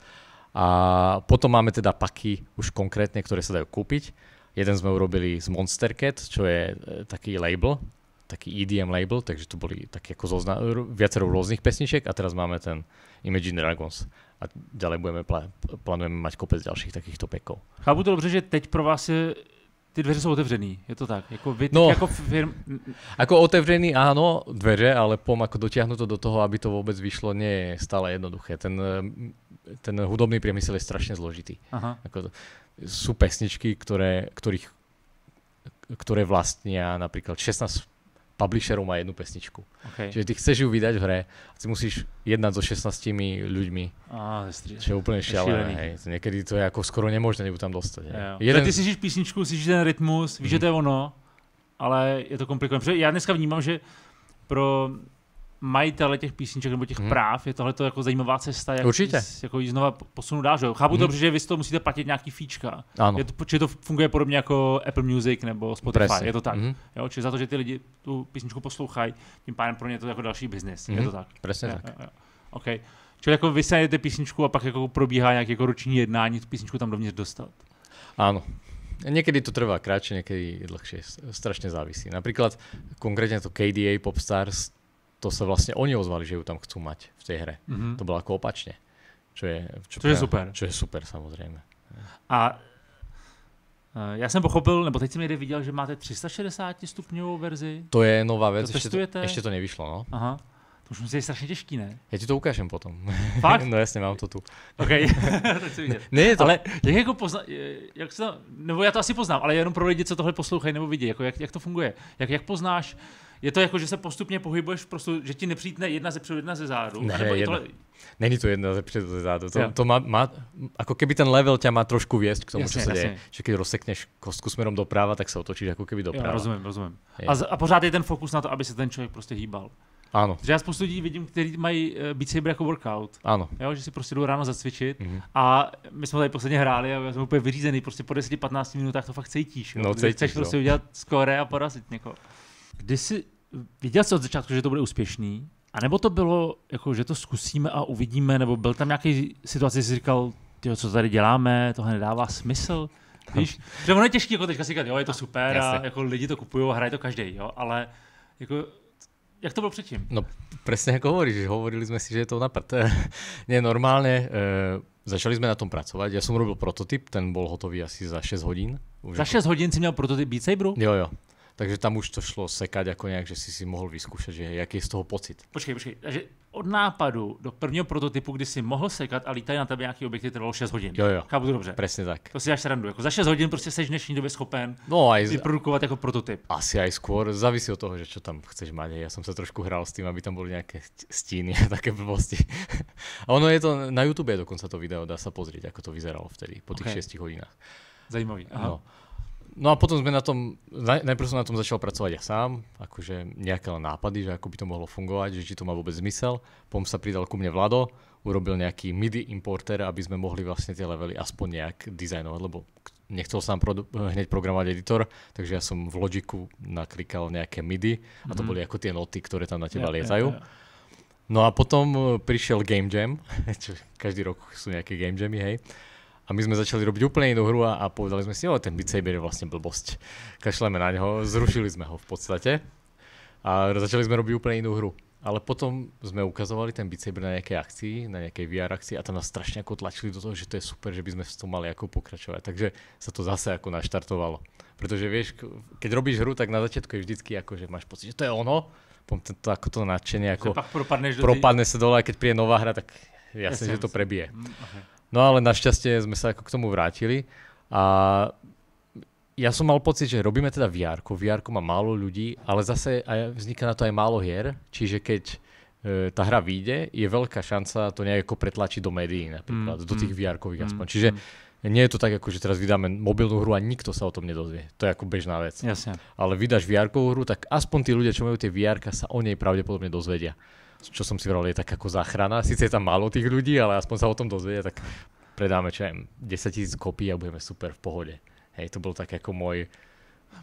A potom máme teda paky už konkrétně, které se dají koupit. Jeden sme urobili z Monster Cat, čo je eh, taký label, taký EDM label, takže to boli taký ako zozna- viacero rôznych pesniček a teraz máme ten Imagine Dragons a ďalej budeme pl- plánujeme mať kopec ďalších takýchto pekov. Chápu to dobře, že teď pro vás je ty dveře jsou otevřený, je to tak? Jako vy, no, jako firm... Ako otevřený, ano, dveře, ale pom ako dotiahnuť to do toho, aby to vůbec vyšlo, nie je stále jednoduché. Ten, eh, ten hudobný priemysel je strašně zložitý. Aha. Ako to, sú pesničky, ktoré, ktorých, ktoré vlastnia napríklad 16 publisherov má jednu pesničku. Okay. Čiže ty chceš ju vydať v hre a ty musíš jednať so 16 ľuďmi. Ah, čo je úplne šialené. Hej. Niekedy to je ako skoro nemožné nebo tam dostať. Hej. Jo. Jeden... Ty slyšíš písničku, slyšíš ten rytmus, víš, mm. že to je mhm. ono, ale je to komplikované. Já dneska vnímám, že pro majitele těch písniček nebo těch hmm. práv, je tohle jako zajímavá cesta, jak Určitě. jako jí znova posunout dál. Že? Chápu hmm. dobře, že vy si to musíte platit nějaký fíčka. Ano. Je to, či to funguje podobně jako Apple Music nebo Spotify, Presi. je to tak. Hmm. Jo, či za to, že ty lidi tu písničku poslouchají, tím pádem pro ně je to jako další biznis. Hmm. Je to mhm. tak. Přesně tak. Jo, jo. Okay. Čili jako vy se písničku a pak jako probíhá nějaké jako roční jednání tu písničku tam dovnitř dostat. Ano. někdy to trvá kratší, někdy dlhšie. strašně závisí. například konkrétně to KDA Popstars, to se vlastně oni ozvali, že ju tam chcú mať v té hře. Mm-hmm. To bylo jako opačně. Čo je, čo, čo je super. Čo je super samozřejmě. A e, já jsem pochopil, nebo teď jsem někde viděl, že máte 360 stupňovou verzi. To je nová věc, to ještě, to, ještě to nevyšlo. No. Aha. To už musí být strašně těžký, ne? Já ti to ukážem potom. Fakt? [laughs] no jasně, mám to tu. OK, [laughs] Ne, to... Ale jak jako pozna... jak se to, nebo já to asi poznám, ale jenom pro lidi, co tohle poslouchají nebo vidí, jako jak, jak to funguje. Jak, jak poznáš, je to jako, že se postupně pohybuješ, prostu, že ti nepřijde jedna ze předu, jedna ze zádu. Ne, je jedna. Tohle... Není to jedna ze předu, ze zádu. To, to má, má, jako keby ten level tě má trošku věst k tomu, jasně, co se děje. Že když rozsekneš kostku směrem doprava, tak se otočíš jako keby doprava. Jo, rozumím, rozumím. A, z, a, pořád je ten fokus na to, aby se ten člověk prostě hýbal. Ano. Že já spoustu lidí vidím, kteří mají uh, Beat Saber jako workout. Ano. Jo, že si prostě jdou ráno zacvičit mm-hmm. a my jsme tady posledně hráli a já jsem úplně vyřízený, prostě po 10-15 minutách to fakt cítíš. Jo? No, cítíš, Chceš no. prostě udělat skore a porazit někoho. Kdy jsi, viděl jsi od začátku, že to bude úspěšný? A nebo to bylo, jako, že to zkusíme a uvidíme, nebo byl tam nějaký situace, jsi říkal, tyjo, co tady děláme, tohle nedává smysl? Víš, [laughs] že ono je těžký, jako teďka si říkat, jo, je to super a jako lidi to kupují hraje to každý, jo, ale jako jak to bylo předtím? No přesně jako hovoríš, hovorili jsme si, že je to na ne, [laughs] normálně e, začali jsme na tom pracovat. Já jsem robil prototyp, ten byl hotový asi za 6 hodin. Už za 6 jako- hodin si měl prototyp Beat Saberu? Jo, jo takže tam už to šlo sekat jako nějak, že si si mohl vyzkoušet, že jaký je z toho pocit. Počkej, počkej, takže od nápadu do prvního prototypu, kdy si mohl sekat a lítají na tebe nějaký objekty, trvalo 6 hodin. Jo, jo. Chápu to dobře. Přesně tak. To si až srandu. Jako za 6 hodin prostě seš v dnešní době schopen no, aj, vyprodukovat jako prototyp. Asi aj skôr, závisí od toho, že co tam chceš mít. Já jsem se trošku hrál s tím, aby tam byly nějaké stíny a také blbosti. [laughs] a ono je to, na YouTube je dokonce to video, dá se pozrieť, jak to vyzeralo vtedy, po těch okay. 6 hodinách. Zajímavý. Aha. No. No a potom sme na tom, najprv som na tom začal pracovať ja sám, akože nejaké len nápady, že ako by to mohlo fungovať, že či to má vôbec zmysel. Potom sa pridal ku mne Vlado, urobil nejaký MIDI importer, aby sme mohli vlastne tie levely aspoň nejak dizajnovať, lebo nechcel sám pro, hneď programovať editor, takže ja som v Logiku naklikal nejaké MIDI a to mm. boli ako tie noty, ktoré tam na teba yeah, lietajú. Yeah, yeah. No a potom eh, prišiel Game Jam, [laughs] každý rok sú nejaké Game Jamy, hej. A my sme začali robiť úplne inú hru a, a povedali sme si, jo, ten Beat Saber je vlastne blbosť. Kašleme na neho, zrušili sme ho v podstate a začali sme robiť úplne inú hru. Ale potom sme ukazovali ten Beat Saber na nejakej akcii, na nejakej VR akcii a tam nás strašne ako tlačili do toho, že to je super, že by sme v tom mali ako pokračovať. Takže sa to zase ako naštartovalo. Protože vieš, keď robíš hru, tak na začiatku je vždycky ako, že máš pocit, že to je ono, potom to, to, ako to nadšenie, ako propadne se dole a keď príde nová hra, tak jasne, že to prebije. Mm, okay. No ale našťastie sme sa ako k tomu vrátili a ja som mal pocit, že robíme teda VR. VR má málo ľudí, ale zase aj, vzniká na to aj málo hier, čiže keď e, ta hra vyjde, je veľká šanca to nejako pretlačiť do médií napríklad, mm, do tých mm, vr mm, aspoň. Mm. Čiže nie je to tak, jako, že teraz vydáme mobilnú hru a nikto sa o tom nedozvie. To je jako bežná vec. Jasne. Ale vydáš vr hru, tak aspoň tí ľudia, čo majú tie vr sa o nej pravdepodobne dozvedia čo som si vral, je tak ako záchrana. Sice je tam málo tých ľudí, ale aspoň sa o tom dozvedia, tak predáme čo neviem, 10 tisíc kopií a budeme super v pohodě. Hej, to byl tak jako můj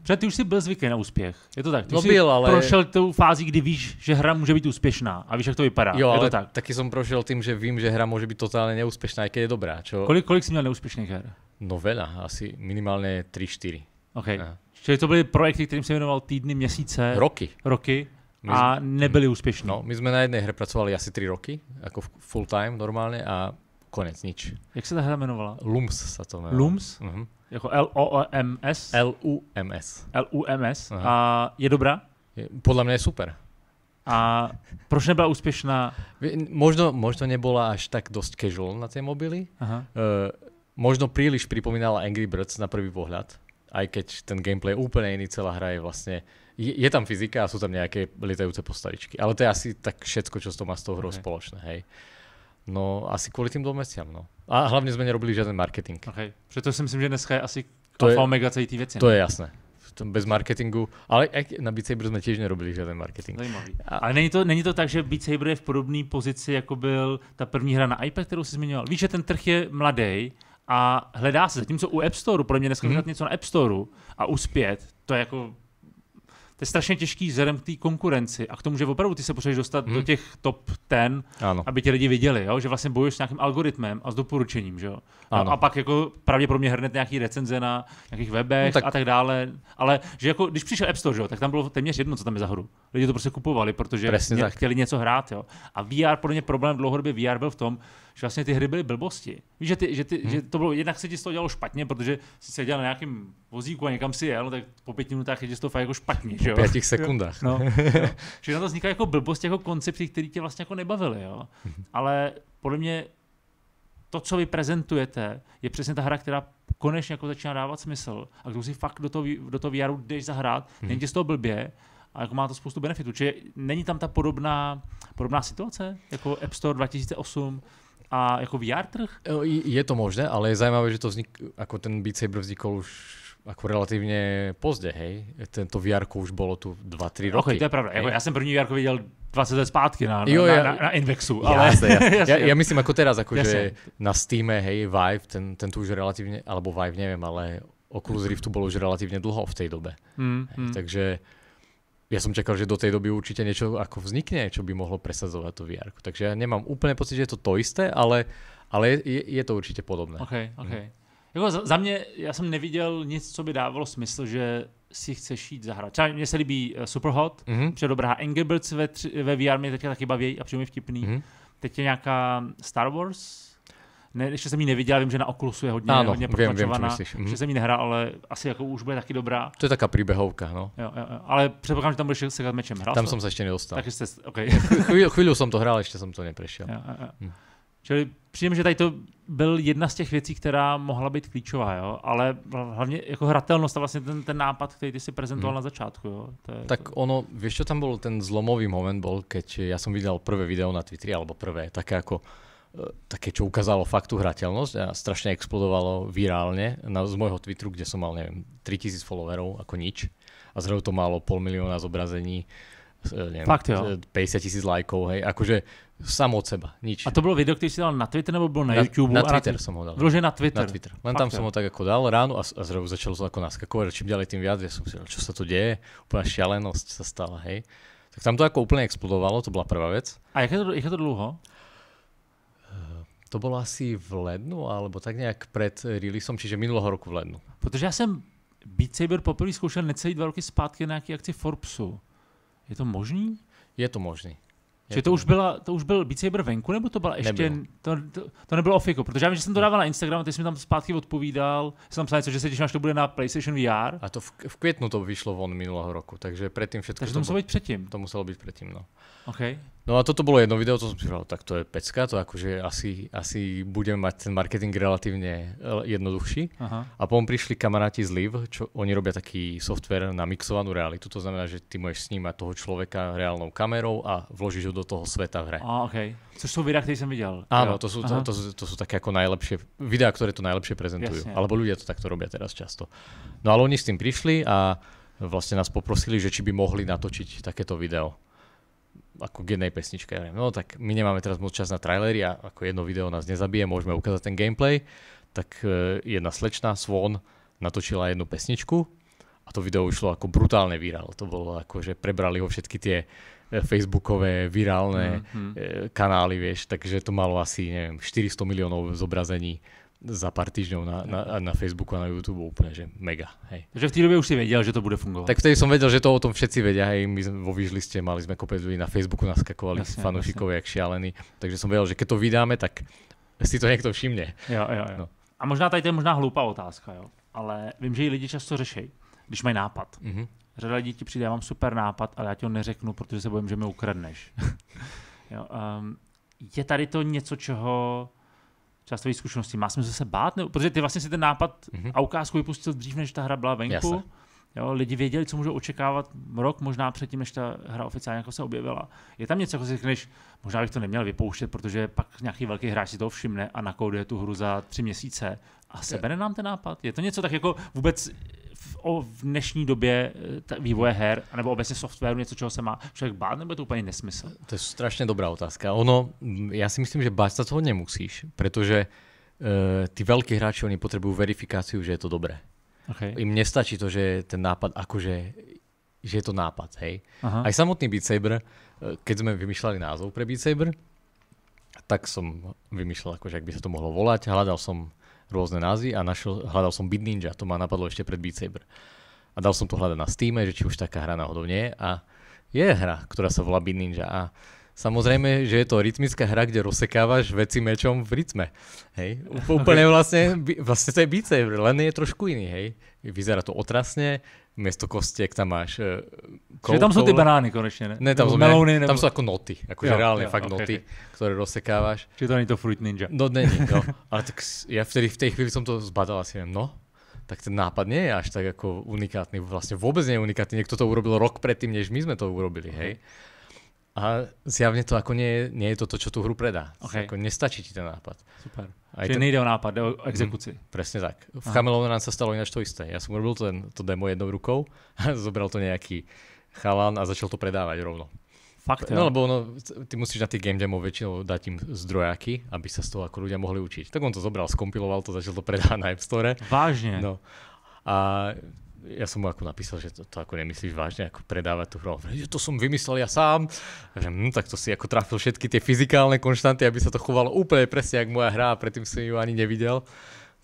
Protože ty už jsi byl zvyklý na úspěch. Je to tak. Ty no jsi byl, ale... prošel tou fázi, kdy víš, že hra může být úspěšná a víš, jak to vypadá. Jo, je to tak. taky jsem prošel tím, že vím, že hra může být totálně neúspěšná, i když je dobrá. Čo? Kolik, kolik jsi měl neúspěšných her? No veľa, asi minimálně 3-4. Okay. Čili to byly projekty, kterým se věnoval týdny, měsíce. Roky. Roky my a nebyli úspěšní. No, my jsme na jedné hře pracovali asi tři roky, jako full time normálně a konec, nič. Jak se ta hra jmenovala? Lums se to jmenovala. Lums? Uh-huh. Jako L-O-M-S? L-U-M-S. L-U-M-S. huh A je dobrá? Je, podle mě je super. A proč nebyla úspěšná? Možno, možno nebyla až tak dost casual na té mobily. Uh-huh. Uh, možno příliš připomínala Angry Birds na první pohled, aj keď ten gameplay je úplně jiný, celá hra je vlastně je, je tam fyzika a sú tam nejaké lietajúce postavičky. Ale to je asi tak všetko, čo to má s tou hrou okay. spoločné, hej. No, asi kvůli tým dvou mesiam, no. A hlavně jsme nerobili žádný marketing. Okay. Proto si myslím, že dneska je asi to je, omega celý té věci. To je jasné. Bez marketingu, ale na Beat Saber jsme těž nerobili žádný marketing. Zajímavý. A... Ale není to, není to tak, že Beat Saber je v podobné pozici, jako byl ta první hra na iPad, kterou jsi zmiňoval. Víš, že ten trh je mladý a hledá se, zatímco u App Store, pro mě dneska mm-hmm. něco na App Store a uspět, to je jako to je strašně těžký vzhledem k té konkurenci a k tomu, že opravdu ty se potřebuješ dostat hmm. do mhm. těch top ten, ano. aby ti lidi viděli, jo? že vlastně bojuješ s nějakým algoritmem a s doporučením. Že jo? A, a, pak jako pravděpodobně hrnete nějaký recenze na nějakých webech no tak... a tak dále. Ale že jako, když přišel App Store, že jo, tak tam bylo téměř jedno, co tam je za hru. Lidi to prostě kupovali, protože chtěli něco hrát. Jo? A VR, podle mě problém dlouhodobě VR byl v tom, že vlastně ty hry byly blbosti. Víš, že, ty, že, ty, hmm. že to bylo, jednak se ti z toho dělalo špatně, protože jsi se dělal na nějakém vozíku a někam si jel, tak po pěti minutách je to fakt jako špatně. Že jo? Po pěti sekundách. No, jo. [laughs] No. Že na to vznikají jako blbost, jako koncepty, které tě vlastně jako nebavily. Jo? Hmm. Ale podle mě to, co vy prezentujete, je přesně ta hra, která konečně jako začíná dávat smysl a když si fakt do toho, do toho VRu jdeš zahrát, hmm. není tě z toho blbě, a jako má to spoustu benefitů. Čili není tam ta podobná, podobná situace jako App Store 2008, a jako VR trh? Je to možné, ale je zajímavé, že to vznik, jako ten Beat Saber vznikl už jako relativně pozdě, hej? Tento VR už bylo tu 2-3 roky. Okay, to je pravda. Jako hej? Já jsem první VR viděl 20 let zpátky na, jo, na, ja, na, na, Indexu. Invexu. [laughs] Ale... Jasne, jasne. [laughs] Já, já, myslím jako teraz, jako že na Steam, hej, Vive, ten, ten tu už relativně, alebo Vive, nevím, ale Oculus Riftu bylo už relativně dlouho v té době. Mm, hej, mm. Takže ja som čakal, že do tej doby určite niečo ako vznikne, čo by mohlo presadzovať to VR. -ku. Takže ja nemám úplne pocit, že je to to isté, ale, ale je, je to určitě podobné. Okay, okay. Hmm. Jako za, za mě, já jsem neviděl nic, co by dávalo smysl, že si chceš jít zahrát. Třeba mně se líbí uh, Superhot, mm-hmm. protože dobrá Angry Birds ve, tři, ve VR mě teď taky baví a přímo je vtipný. Mm-hmm. Teď je nějaká Star Wars, ne, ještě jsem ji neviděl, vím, že na Oculusu je hodně, ano, hodně protlačovaná. Vím, vím, že mhm. jsem ji nehrál, ale asi jako už bude taky dobrá. To je taká příběhovka, no. Jo, jo, Ale předpokládám, že tam budeš se mečem hrát. Tam jsem se ještě nedostal. Takže jste, okay. [laughs] chvíli, chvíli jsem to hrál, ještě jsem to neprešel. Mhm. Čili přijím, že tady to byl jedna z těch věcí, která mohla být klíčová, jo? ale hlavně jako hratelnost a vlastně ten, ten nápad, který ty si prezentoval hmm. na začátku. Jo? To je tak to... ono, víš, co tam byl ten zlomový moment, byl, keď já jsem viděl prvé video na Twitteri, alebo prvé, také jako také, čo ukázalo fakt tú hrateľnosť a strašne explodovalo virálne na, z môjho Twitteru, kde som mal, neviem, 3000 followerov, ako nič. A zrazu to malo pol milióna zobrazení, e, neviem, fakt, 50 e, tisíc lajkov, hej, akože sam od seba, nič. A to bylo video, který si dal na Twitter nebo bylo na, na YouTube? Na Twitter na, jsem ho dal. Vložil na Twitter. Na Twitter. Len Fakt tam jsem ho tak jako dal ráno a, a zrovna začalo to jako naskakovat, čím ďalej tím viac, ja som si říkal, čo sa to děje, úplná šialenosť sa stala, hej. Tak tam to jako úplně explodovalo, to byla prvá věc. A jak je to, jak je to dlouho? to bylo asi v lednu, alebo tak nějak před releasem, čiže minulého roku v lednu. Protože já jsem Beat Saber poprvé zkoušel necelý dva roky zpátky na nějaké akci Forbesu. Je to možný? Je to možný. Čiže to, to, už byla, to už byl Beat Saber venku, nebo to bylo ještě... To, to, to, nebylo ofiko, protože já vím, že jsem to dával na Instagram a ty jsi mi tam zpátky odpovídal. Jsem tam psal něco, že se těším, až to bude na PlayStation VR. A to v, v květnu to vyšlo von minulého roku, takže předtím všechno... Takže to, muselo být předtím. To muselo být předtím, no. Okay. No a toto bolo jedno video, to som si říkal, tak to je pecka, to akože asi, asi budeme mať ten marketing relatívne eh, jednoduchší. Aha. A potom prišli kamaráti z Live, čo oni robia taký software na mixovanú realitu, to znamená, že ty môžeš snímať toho človeka reálnou kamerou a vložíš ho do toho sveta v hre. A, okay. Což sú videá, ktoré som videl. Áno, to sú, to, to, to sú také ako najlepšie, videá, ktoré to najlepšie prezentujú. Jasne. Alebo ľudia to takto robia teraz často. No ale oni s tým prišli a vlastne nás poprosili, že či by mohli natočiť takéto video ako k jednej pesničke. Ja no tak my nemáme teraz moc čas na trailery a ako jedno video nás nezabije, môžeme ukázať ten gameplay. Tak e, jedna slečná Swan natočila jednu pesničku a to video ušlo ako brutálne virál. To bolo ako, že prebrali ho všetky tie e, facebookové virálne mm, mm. kanály, vieš, takže to malo asi, neviem, 400 miliónov zobrazení za pár týždňov na, na, na Facebooku a na YouTube úplne, že mega. Hej. Že v té době už si vedel, že to bude fungovat. Tak vtedy som vedel, že to o tom všetci vedia. Hej. My vo výžliste mali sme kopec ľudí na Facebooku, naskakovali jasne, jak šialení. Takže som vedel, že keď to vydáme, tak si to někdo všimne. Jo, jo, jo. No. A možná tady to je možná hloupá otázka, jo. ale vím, že ji lidi často řeší, když mají nápad. Mm-hmm. Řada lidí ti přijde, já mám super nápad, ale já ti ho neřeknu, protože se bojím, že mi ukradneš. [laughs] jo, um, je tady to něco, čeho třeba z tvých zkušeností, má smysl se bát? Ne, protože ty vlastně si ten nápad mm-hmm. a ukázku vypustil dřív, než ta hra byla venku. Jo, lidi věděli, co můžou očekávat rok možná předtím, než ta hra oficiálně jako se objevila. Je tam něco, co jako si řekneš, možná bych to neměl vypouštět, protože pak nějaký velký hráč si to všimne a nakouduje tu hru za tři měsíce a sebere nám ten nápad. Je to něco tak jako vůbec v, o v dnešní době eh, vývoje her, nebo obecně softwaru, něco, čeho se má člověk bát, nebo je to úplně nesmysl? To je strašně dobrá otázka. Ono, já si myslím, že bát se toho nemusíš, protože uh, ty velké hráči, oni potřebují verifikaci, že je to dobré. Okay. Im nestačí to, že ten nápad akože že je to nápad, hej. Aha. Aj samotný Beat Saber, eh, keď sme vymýšľali názov pre Beat Saber, tak som vymýšľal, akože, ak by sa to mohlo volať. Hľadal som rôzne názvy a našiel, hľadal som Beat Ninja, to ma napadlo ešte pred Beat Saber. A dal som to hľadať na Steam, že či už taká hra náhodou nie a je hra, ktorá sa volá Beat Ninja a Samozrejme, že je to rytmická hra, kde rozsekávaš veci mečom v rytme. Hej? Úplne vlastne, vlastne to je Beat Saber, len je trošku iný. Hej? Vyzerá to otrasne, město kostěk tam máš. Koukol, eh, že tam jsou ty banány konečně, ne? Ne, tam, jsou, melony. ne, nebo... tam jsou jako noty, jako jo, reálně jo, fakt okay, noty, které rozsekáváš. Či to není to Fruit Ninja? No není, no. [laughs] Ale tak já vtedy v té chvíli jsem to zbadal asi, no, tak ten nápad nie je až tak jako unikátný, vlastně vůbec není unikátní. unikátný, někdo to urobil rok předtím, než my jsme to urobili, hej. A zjavně to jako nie, nie je to to, čo tu hru predá. Okay. Jako nestačí ti ten nápad. Super. Aj to nejde o nápad, jde o mhm. exekuci. Hmm, přesně tak. V Chameleone nám se stalo jinak to jisté. Já jsem urobil to, to demo jednou rukou, [laughs] zobral to nějaký chalan a začal to predávat rovno. Fakt, no, lebo ono, ty musíš na tých game demo väčšinou dať im zdrojáky, aby sa z toho ako ľudia mohli učiť. Tak on to zobral, skompiloval to, začal to predávať na App Store. Vážne? No. A ja som mu ako napísal, že to, to ako nemyslíš vážne, ako predávať tú hru. Že to som vymyslel ja sám. Že, hm, tak to si ako trafil všetky tie fyzikálne konštanty, aby sa to chovalo úplne presne, jak moja hra a predtým som ju ani nevidel.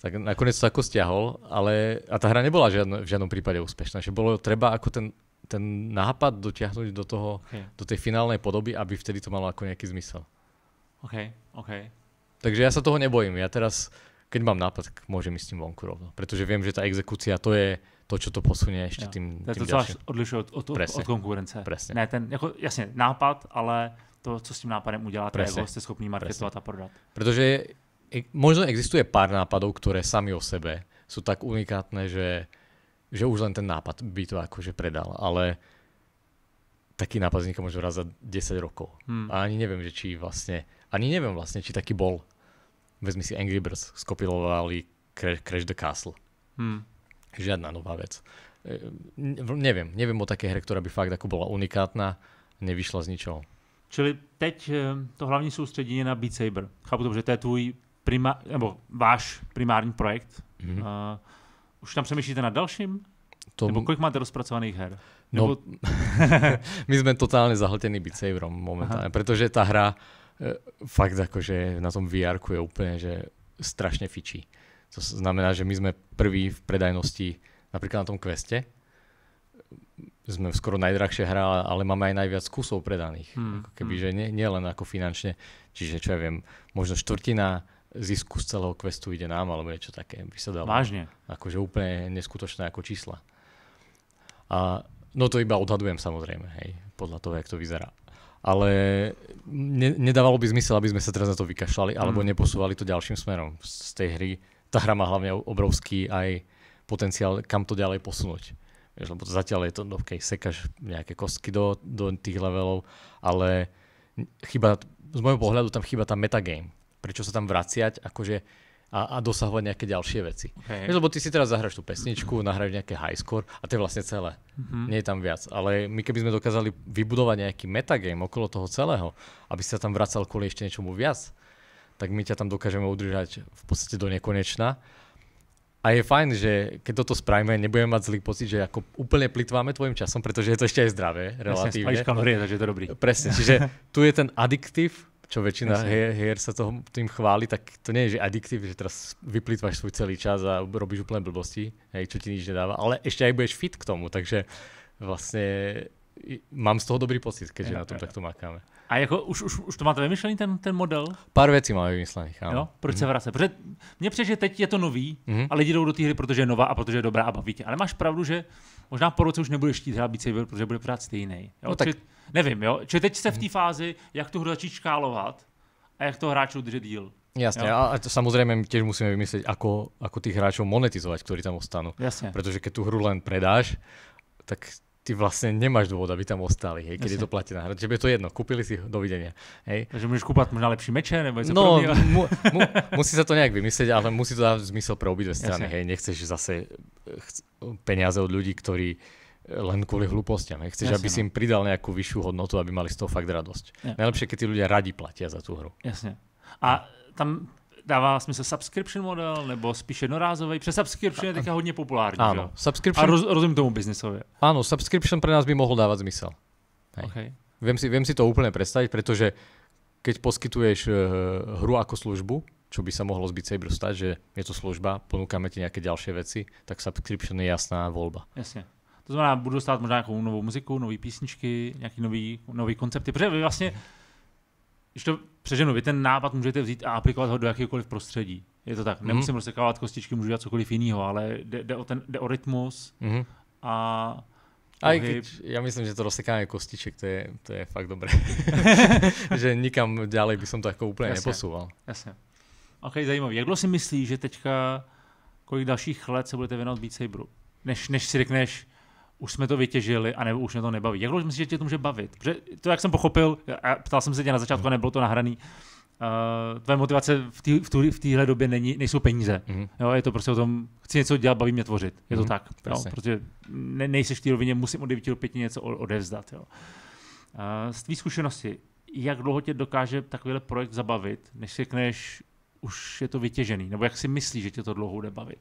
Tak nakoniec to ako stiahol, ale a ta hra nebola žiadno, v žiadnom prípade úspešná, že bolo treba ako ten, ten nápad dotiahnuť do toho, okay. do tej finálnej podoby, aby vtedy to malo ako nejaký zmysel. OK, OK. Takže ja sa toho nebojím. Ja teraz, keď mám nápad, tak môžem ísť s tým vonku rovno. Pretože viem, že ta exekúcia to je, to, co to posune ještě tím, tím to co odlišuje od, od, od konkurence. Presne. Ne, ten, jako, jasně, nápad, ale to, co s tím nápadem uděláte, Presne. jako jste schopný marketovat Presne. a prodat. Protože možno existuje pár nápadů, které sami o sebe jsou tak unikátné, že, že už len ten nápad by to jakože predal, ale taký nápad vzniká možná raz za 10 rokov. Hmm. A ani nevím, že či vlastně, ani nevím vlastně, či taký bol. Vezmi si Angry Birds, skopilovali Crash the Castle. Hmm žiadna nová vec. Eh, neviem, neviem o také hre, ktorá by fakt ako bola unikátna, nevyšla z ničoho. Čili teď eh, to hlavní soustředění je na Beat Saber. Chápu dobře, to je tvůj prima, nebo váš primární projekt. Mm-hmm. Uh, už tam přemýšlíte nad dalším? To... Nebo kolik máte rozpracovaných her? No. Nebo... No, [laughs] my jsme totálně zahltěni Beat Saberom momentálně, Aha. protože ta hra fakt jakože na tom vr je úplně, že strašně fičí. To znamená, že my sme prví v predajnosti napríklad na tom kveste. Sme skoro najdrahšie hra, ale máme aj najviac kusov predaných. Hmm. Ako keby, hmm. že nie, nie len ako finančne. Čiže čo ja viem, možno štvrtina zisku z celého questu ide nám, alebo niečo také by sa dalo. Vážne? Akože úplne neskutočné ako čísla. A, no to iba odhadujem samozrejme, hej, podľa toho, jak to vyzerá. Ale ne, nedávalo by zmysel, aby sme sa teraz na to vykašľali, mm. alebo hmm. neposúvali to ďalším smerom. Z tej hry tá hra má hlavne obrovský aj potenciál, kam to ďalej posunúť. Víš, lebo to zatiaľ je to, no, OK, sekáš nejaké kostky do, do tých levelov, ale chyba, z môjho pohľadu tam chyba tá metagame. Prečo sa tam vraciať, akože a, a dosahovať nejaké ďalšie veci. Okay. Víš, lebo ty si teraz zahraš tú pesničku, nahraš nejaké high score a to je vlastne celé. Mm-hmm. Nie je tam viac. Ale my keby sme dokázali vybudovať nejaký metagame okolo toho celého, aby sa tam vracal kvôli ešte niečomu viac, tak my ťa tam dokážeme udržať v podstate do nekonečna. A je fajn, že keď toto spravíme, nebudeme mať zlý pocit, že ako úplne plitváme tvojim časom, pretože je to ešte aj zdravé, relatívne. Presne, kalorie, takže je to dobrý. Presne, čiže [laughs] tu je ten adiktív, čo väčšina her, her sa toho tým chváli, tak to nie je, že adiktív, že teraz vyplitváš svoj celý čas a robíš úplne blbosti, hej, čo ti nič nedáva, ale ešte aj budeš fit k tomu, takže vlastne mám z toho dobrý pocit, keďže ja, na tom ja, takto makáme. A jako už, už, už to máte vymyšlený ten, ten model? Pár věcí máme vymyšlených, ano. Jo? Proč mm. se mhm. vrace? Protože mně přijde, že teď je to nový mm. a lidi jdou do té hry, protože je nová a protože je dobrá a baví tě. Ale máš pravdu, že možná po roce už nebudeš chtít hrát být Saber, protože bude pořád stejný. Jo? No, tak... Či, nevím, jo? Či teď jste v té mhm. fázi, jak tu hru začít škálovat a jak to hráčů držet díl. Jasně, jo. a to, my těž musíme vymyslet, ako, ako těch hráčů monetizovat, kteří tam ostanou. Protože když tu tú hru len predáš, tak ty vlastně nemáš důvod, aby tam ostali, hej, když je to platí na hra. Že by to jedno, kupili si dovidenia. Hej. Takže můžeš kupovat možná lepší meče, nebo něco No, ale... mu, mu, musí se to nějak vymyslet, ale musí to dát zmysel pro obě strany. Hej, nechceš zase eh, peníze od lidí, kteří eh, len kvůli hlupostiam. Chceš, Jasne, aby si jim no. přidal nějakou vyšší hodnotu, aby mali z toho fakt radost. Nejlepší, když ti lidé radi platí za tu hru. Jasně. A tam dává smysl subscription model nebo spíš jednorázový? přes subscription je teďka hodně populární. Ano, že? subscription. A roz, rozumím tomu biznisově. Ano, subscription pro nás by mohl dávat smysl Hej. Okay. Vím si, vím si to úplně představit, protože keď poskytuješ uh, hru jako službu, čo by se mohlo zbyt Saber že je to služba, ponúkame ti nějaké další věci tak subscription je jasná volba. Jasně. To znamená, budu stát možná nějakou novou muziku, nové písničky, nějaký nový, nový koncepty, protože vy vlastně když to přeženu, vy ten nápad můžete vzít a aplikovat ho do jakéhokoliv prostředí. Je to tak. Mhm. Nemusím mm-hmm. rozsekávat kostičky, můžu dělat cokoliv jiného, ale jde, jde, o ten, jde o rytmus mm-hmm. a a i když, já myslím, že to rozsekání kostiček, to je, to je fakt dobré. [laughs] že nikam dále bych to jako úplně jasně, neposouval. Jasně. Ok, zajímavý. Jak dlouho si myslíš, že teďka kolik dalších let se budete věnovat Beat Saberu? Než, než si řekneš, už jsme to vytěžili, anebo už mě to nebaví. Jak dlouho myslíš, že tě to může bavit? Protože to, jak jsem pochopil, a ptal jsem se tě na začátku, mhm. nebylo to nahraný, Uh, tvoje motivace v téhle v tý, v době není, nejsou peníze. mm Jo, je to prostě o tom, chci něco dělat, baví mě tvořit. Je to mm tak. Jo, protože ne, nejseš v té rovině, musím od 9 do 5 něco odevzdat. Jo. Uh, z tvý zkušenosti, jak dlouho tě dokáže takovýhle projekt zabavit, než si řekneš, už je to vytěžený? Nebo jak si myslíš, že tě to dlouho bude bavit?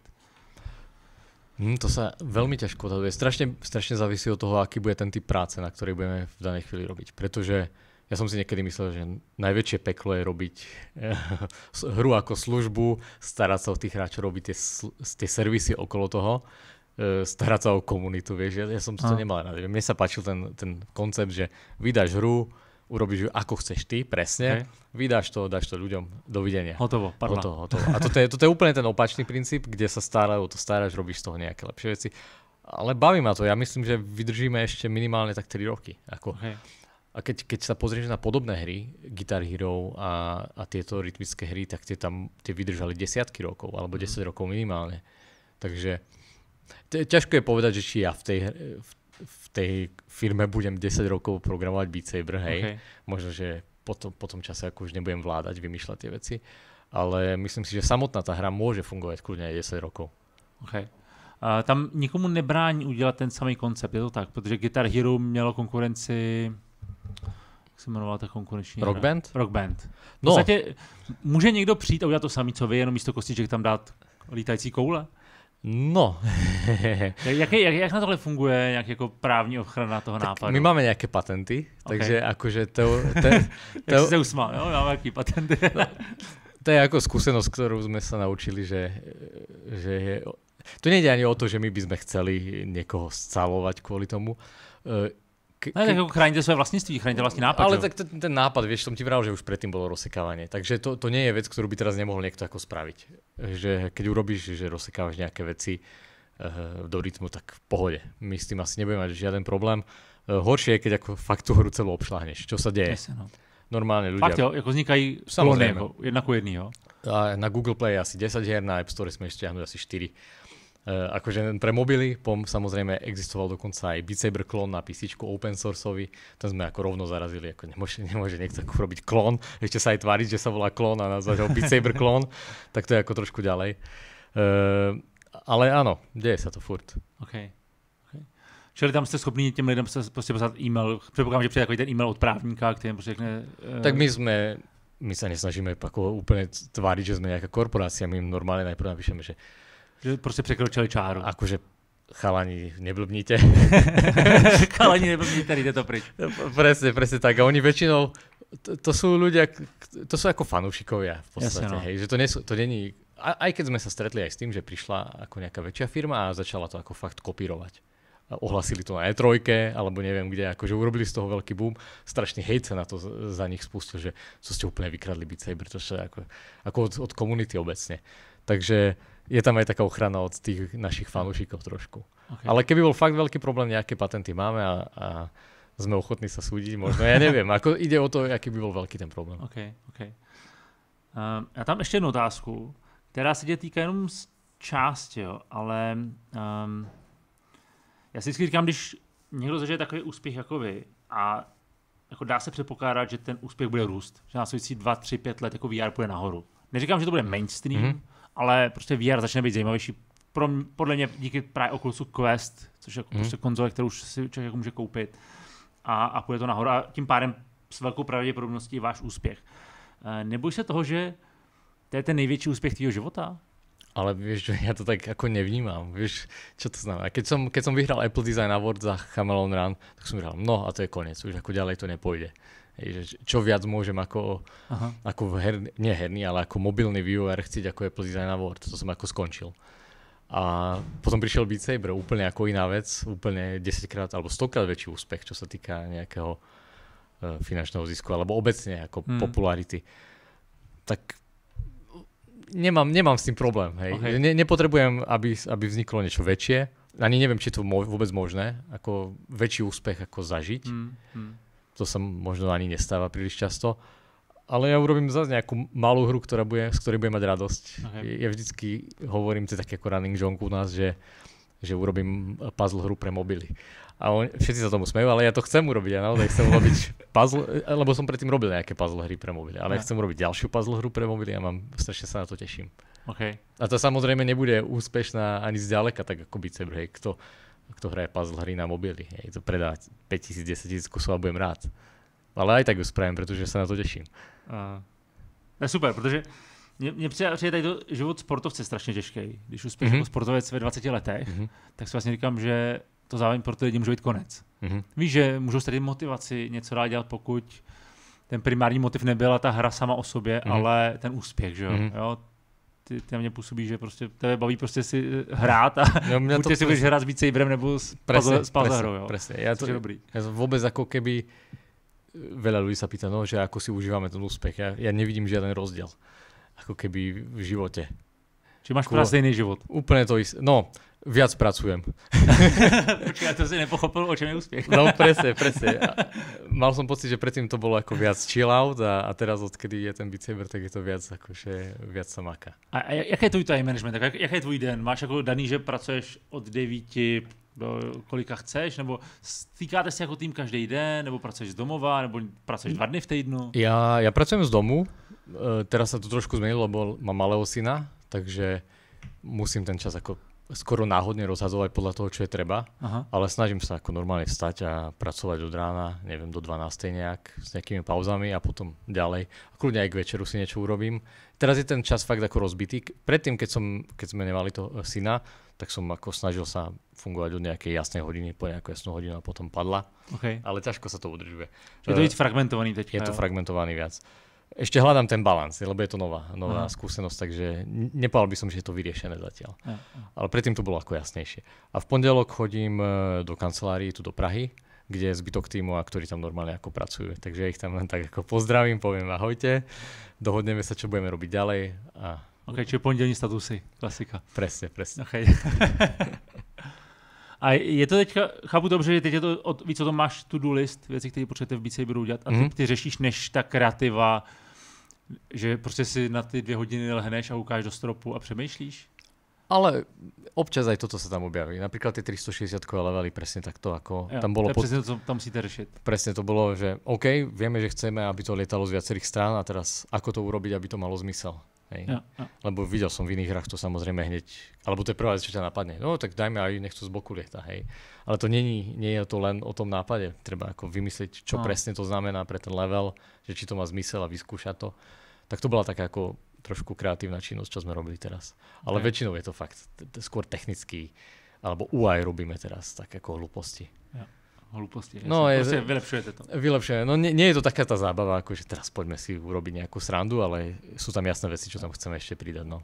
Hmm, to se velmi těžko odhaduje. strašně, strašně závisí od toho, jaký bude ten typ práce, na který budeme v dané chvíli robiť. Protože já jsem si někdy myslel, že největší peklo je robiť eh, hru jako službu, starat se o těch hráčů, robiť ty servisy okolo toho, eh, starat se o komunitu, vieš. Ja, ja to nemal rád. Mně se páčil ten, ten koncept, že vydáš hru, urobíš ju ako chceš ty, presne, okay. vydáš to, dáš to ľuďom, dovidenia. Hotovo, parla. Hotovo, hotovo. A toto je, toto je úplne ten opačný princíp, kde sa starajú, to staráš, robíš z toho nejaké lepšie veci. Ale baví ma to, ja myslím, že vydržíme ešte minimálne tak 3 roky. Ako, hey. A keď, keď sa pozrieš na podobné hry, Guitar Hero a, a tieto rytmické hry, tak tie tam tie vydržali desiatky rokov, alebo 10 mm. rokov minimálne. Takže ťažko je povedať, že či ja v tej, v tej firme budem 10 rokov programovať Beat Saber, hej. Okay. Možno, že po, to, po tom čase ako už nebudem vládať, vymýšľať tie veci. Ale myslím si, že samotná ta hra může fungovat aj 10 rokov. Okay. Uh, tam nikomu nebrání udělat ten samý koncept, je to tak? Protože Guitar Hero mělo konkurenci jak se jmenovala ta konkurenční Rock hra? Band? Rock Band. V no. podstatě no. může někdo přijít a udělat to samý, co vy, jenom místo kostiček tam dát lítající koule? No. [laughs] jak, jak, jak na tohle funguje nějak jako právní ochrana toho tak nápadu? My máme nějaké patenty, takže okay. akože to... to, [laughs] to jak se usmál, jo? Máme nějaké patenty. [laughs] No, to je jako zkušenost, kterou jsme se naučili, že, že je... To nejde ani o to, že my bychom chceli někoho scalovat kvůli tomu. E, k, ne, tak jako chránite své vlastnictví, chránite vlastní nápad. Ale tak ten, ten nápad, vieš, som ti vrál, že už predtým bolo rozsekávanie. Takže to, to nie je vec, ktorú by teraz nemohol niekto ako spraviť. Že keď urobíš, že rozsekávaš nejaké veci uh, eh, do rytmu, tak v pohode. My s tým asi nebudeme mať žiaden problém. Uh, eh, horšie je, keď ako fakt tú hru celú obšláhneš. Čo sa deje? Jasne, no. Normálne ľudia. Fakt jo, ako vznikají samozrejme. Jako jedna ku jedný, jo? A na Google Play asi 10 her, na App Store sme ešte asi 4 Eh, akože pre mobily, POM samozrejme existoval dokonca aj Bitsaber klon na PC open sourceový, ten sme ako rovno zarazili, ako nemôže, nemôže niekto [laughs] robiť klon, ešte sa aj tváriť, že sa volá klon a nazvať ho Bitsaber klon, [laughs] tak to je ako trošku ďalej. Uh, ale áno, deje sa to furt. Okay. Čili tam jste schopni těm lidem prostě poslat e-mail, předpokládám, že přijde takový ten e-mail od právníka, který prostě řekne... Uh... Tak my jsme my se nesnažíme pak úplně tvářit, že jsme nějaká korporace, my jim normálně najprv napíšeme, že uh, že prostě překročili čáru. Akože chalani, neblbníte. [laughs] chalani, neblbnite, jde to pryč. No, presne, presne tak. A oni väčšinou, to, to sú ľudia, to sú ako fanúšikovia v podstate. no. hej, že to, nie sú, to není, aj keď sme sa stretli aj s tým, že prišla ako nejaká väčšia firma a začala to ako fakt kopírovať ohlasili to na E3, alebo neviem kde, akože urobili z toho veľký boom. Strašný hejt sa na to za nich spustil, že co ste úplne vykradli Beat Saber, to je ako, ako od, od komunity obecne. Takže je tam aj taká ochrana od tých našich fanúšikov trošku. Okay. Ale keby bol fakt veľký problém, nejaké patenty máme a, a sme ochotní sa súdiť, možno, já nevím. Ako ide o to, jaký by byl velký ten problém. OK, OK. Um, já tam ještě jednu otázku, která se tě týká jenom z části, jo, ale um, já si vždycky říkám, když někdo zažije takový úspěch jako vy a jako dá se předpokládat, že ten úspěch bude růst, že následující 2, 3, 5 let jako VR půjde nahoru. Neříkám, že to bude mainstream, mm-hmm ale prostě VR začne být zajímavější. Pro, podle mě díky právě Oculusu Quest, což je jako hmm. prostě konzole, kterou už si člověk jako může koupit a, a půjde to nahoru a tím pádem s velkou pravděpodobností váš úspěch. Eh, neboj se toho, že to je ten největší úspěch tvého života? Ale víš, že já to tak jako nevnímám. víš, co to znamená? Když jsem jsem vyhrál Apple Design Award za Chameleon Run, tak jsem říkal, no a to je konec. už jako ďalej to nepůjde že čo viac môžem ako, Aha. ako her, nie herný, ale ako mobilný viewer chcieť, ako je Design Award. To som ako skončil. A potom prišiel Beat Saber, úplne ako iná vec, úplne 10 krát alebo 100 krát väčší úspech, čo sa týka nejakého e, finančného zisku, alebo obecne ako hmm. popularity. Tak nemám, nemám s tým problém. Hej. Okay. Ne, nepotrebujem, aby, aby vzniklo niečo väčšie. Ani neviem, či je to vôbec možné, ako väčší úspech ako zažiť. Hmm. Hmm to sa možno ani nestáva príliš často. Ale ja urobím zase nejakú malú hru, ktorá bude, z ktorej budem mať radosť. Okay. Ja vždycky hovorím, to je také ako running joke u nás, že, že urobím puzzle hru pre mobily. A on, všetci sa tomu smejú, ale ja to chcem urobiť, ja naozaj chcem urobiť [laughs] puzzle, lebo som predtým robil nejaké puzzle hry pre mobily, ale ja. No. chcem urobiť ďalšiu puzzle hru pre mobily a mám, strašne sa na to teším. Okay. A to samozrejme nebude úspešná ani zďaleka, tak ako Beat hej, kto, kto hraje puzzle hry na mobily. Hej, to predá 5000, 10 000 kusov a budem rád. Ale aj tak ju spravím, protože se na to teším. A... super, protože mne, mně tady to život sportovce strašně těžký. Když uspěš mm-hmm. jako sportovec ve 20 letech, mm-hmm. tak si vlastne říkám, že to zároveň pro ty lidi může být konec. Mm-hmm. Víš, že můžou ztratit motivaci něco dál dělat, pokud ten primární motiv nebyla ta hra sama o sobě, mm-hmm. ale ten úspěch, že jo? Mm-hmm. jo? ty, ty na mě působí, že prostě tebe baví prostě si eh, hrát a jo, no, mě to si budeš hrát s více Saberem nebo s, presne, presne, hrou, jo. Presne. to, je dobrý. Já to vůbec jako keby eh, veľa lidí se pýta, no, že jako si užíváme ten úspěch. Já já nevidím žádný rozdíl. Jako keby v životě. Či máš Kulo, jako prázdný život. Úplně to jisté. No, viac pracujem. [laughs] Počkej, to si nepochopil, o čem je úspěch? no presne, [laughs] presne. mal som pocit, že predtým to bolo ako viac chill out a, a teraz odkedy je ten Beat tak je to viac, akože, viac sa maká. A, a jak je tvůj time management? Tak jak, je tvůj den? Máš jako daný, že pracuješ od 9 do kolika chceš, nebo stýkáte se jako tým každý den, nebo pracuješ z domova, nebo pracuješ dva dny v týdnu? Já, já pracujem z domu, e, teraz se to trošku změnilo, lebo mám malého syna, takže musím ten čas jako skoro náhodne rozhazovať podľa toho, čo je treba, Aha. ale snažím sa ako normálne vstať a pracovať od rána, neviem, do 12. nejak, s nejakými pauzami a potom ďalej. A kľudne aj k večeru si niečo urobím. Teraz je ten čas fakt ako rozbitý. Predtým, keď, som, keď sme nemali to eh, syna, tak som ako snažil sa fungovať od nejakej jasnej hodiny po nejakú jasnú hodinu a potom padla. Okay. Ale ťažko sa to udržuje. Je to víc fragmentovaný teď. Je to fragmentovaný viac ešte hľadám ten balans, lebo je to nová, nová uh-huh. skúsenosť, takže nepovedal by som, že je to vyriešené zatiaľ. Uh-huh. Ale predtým to bolo ako jasnejšie. A v pondelok chodím eh, do kancelárie tu do Prahy, kde je zbytok týmu a ktorí tam normálne ako pracujú. Takže ich tam len tak ako pozdravím, poviem ahojte, dohodneme sa, čo budeme robiť ďalej. A... Ok, čiže pondelní statusy, klasika. Presne, presne. Okay. [laughs] A je to teď, chápu dobře, že teď je to, od, víc o tom máš to-do list, věci, které potřebujete v Beat Saberu udělat a ty, mm ty řešíš než ta kreativa, že prostě si na ty dvě hodiny lehneš a ukážeš do stropu a přemýšlíš? Ale občas aj toto sa tam objaví. Napríklad tie 360 levely presne takto, ako ja, tam bolo... To pod... presne to, co tam musíte řešit. Presne to bolo, že OK, vieme, že chceme, aby to lietalo z viacerých strán a teraz ako to urobiť, aby to malo zmysel. Hej. Ja, ja. Lebo videl som v iných hrách to samozrejme hneď, alebo to je prvá vec, čo ťa napadne. No tak dajme aj nech to z boku lieta, hej. Ale to není, nie je to len o tom nápade. Treba ako vymyslieť, čo no. presne to znamená pre ten level, že či to má zmysel a vyskúšať to. Tak to bola taká ako trošku kreatívna činnosť, čo sme robili teraz. Ale okay. väčšinou je to fakt skôr technický, alebo UI robíme teraz, tak ako hlúposti hluposti. No, je, prostě vylepšujete to. Vylepšuje. No nie, nie, je to taká ta zábava, ako že teraz poďme si urobiť nejakú srandu, ale sú tam jasné veci, čo tam chceme ešte pridať. No.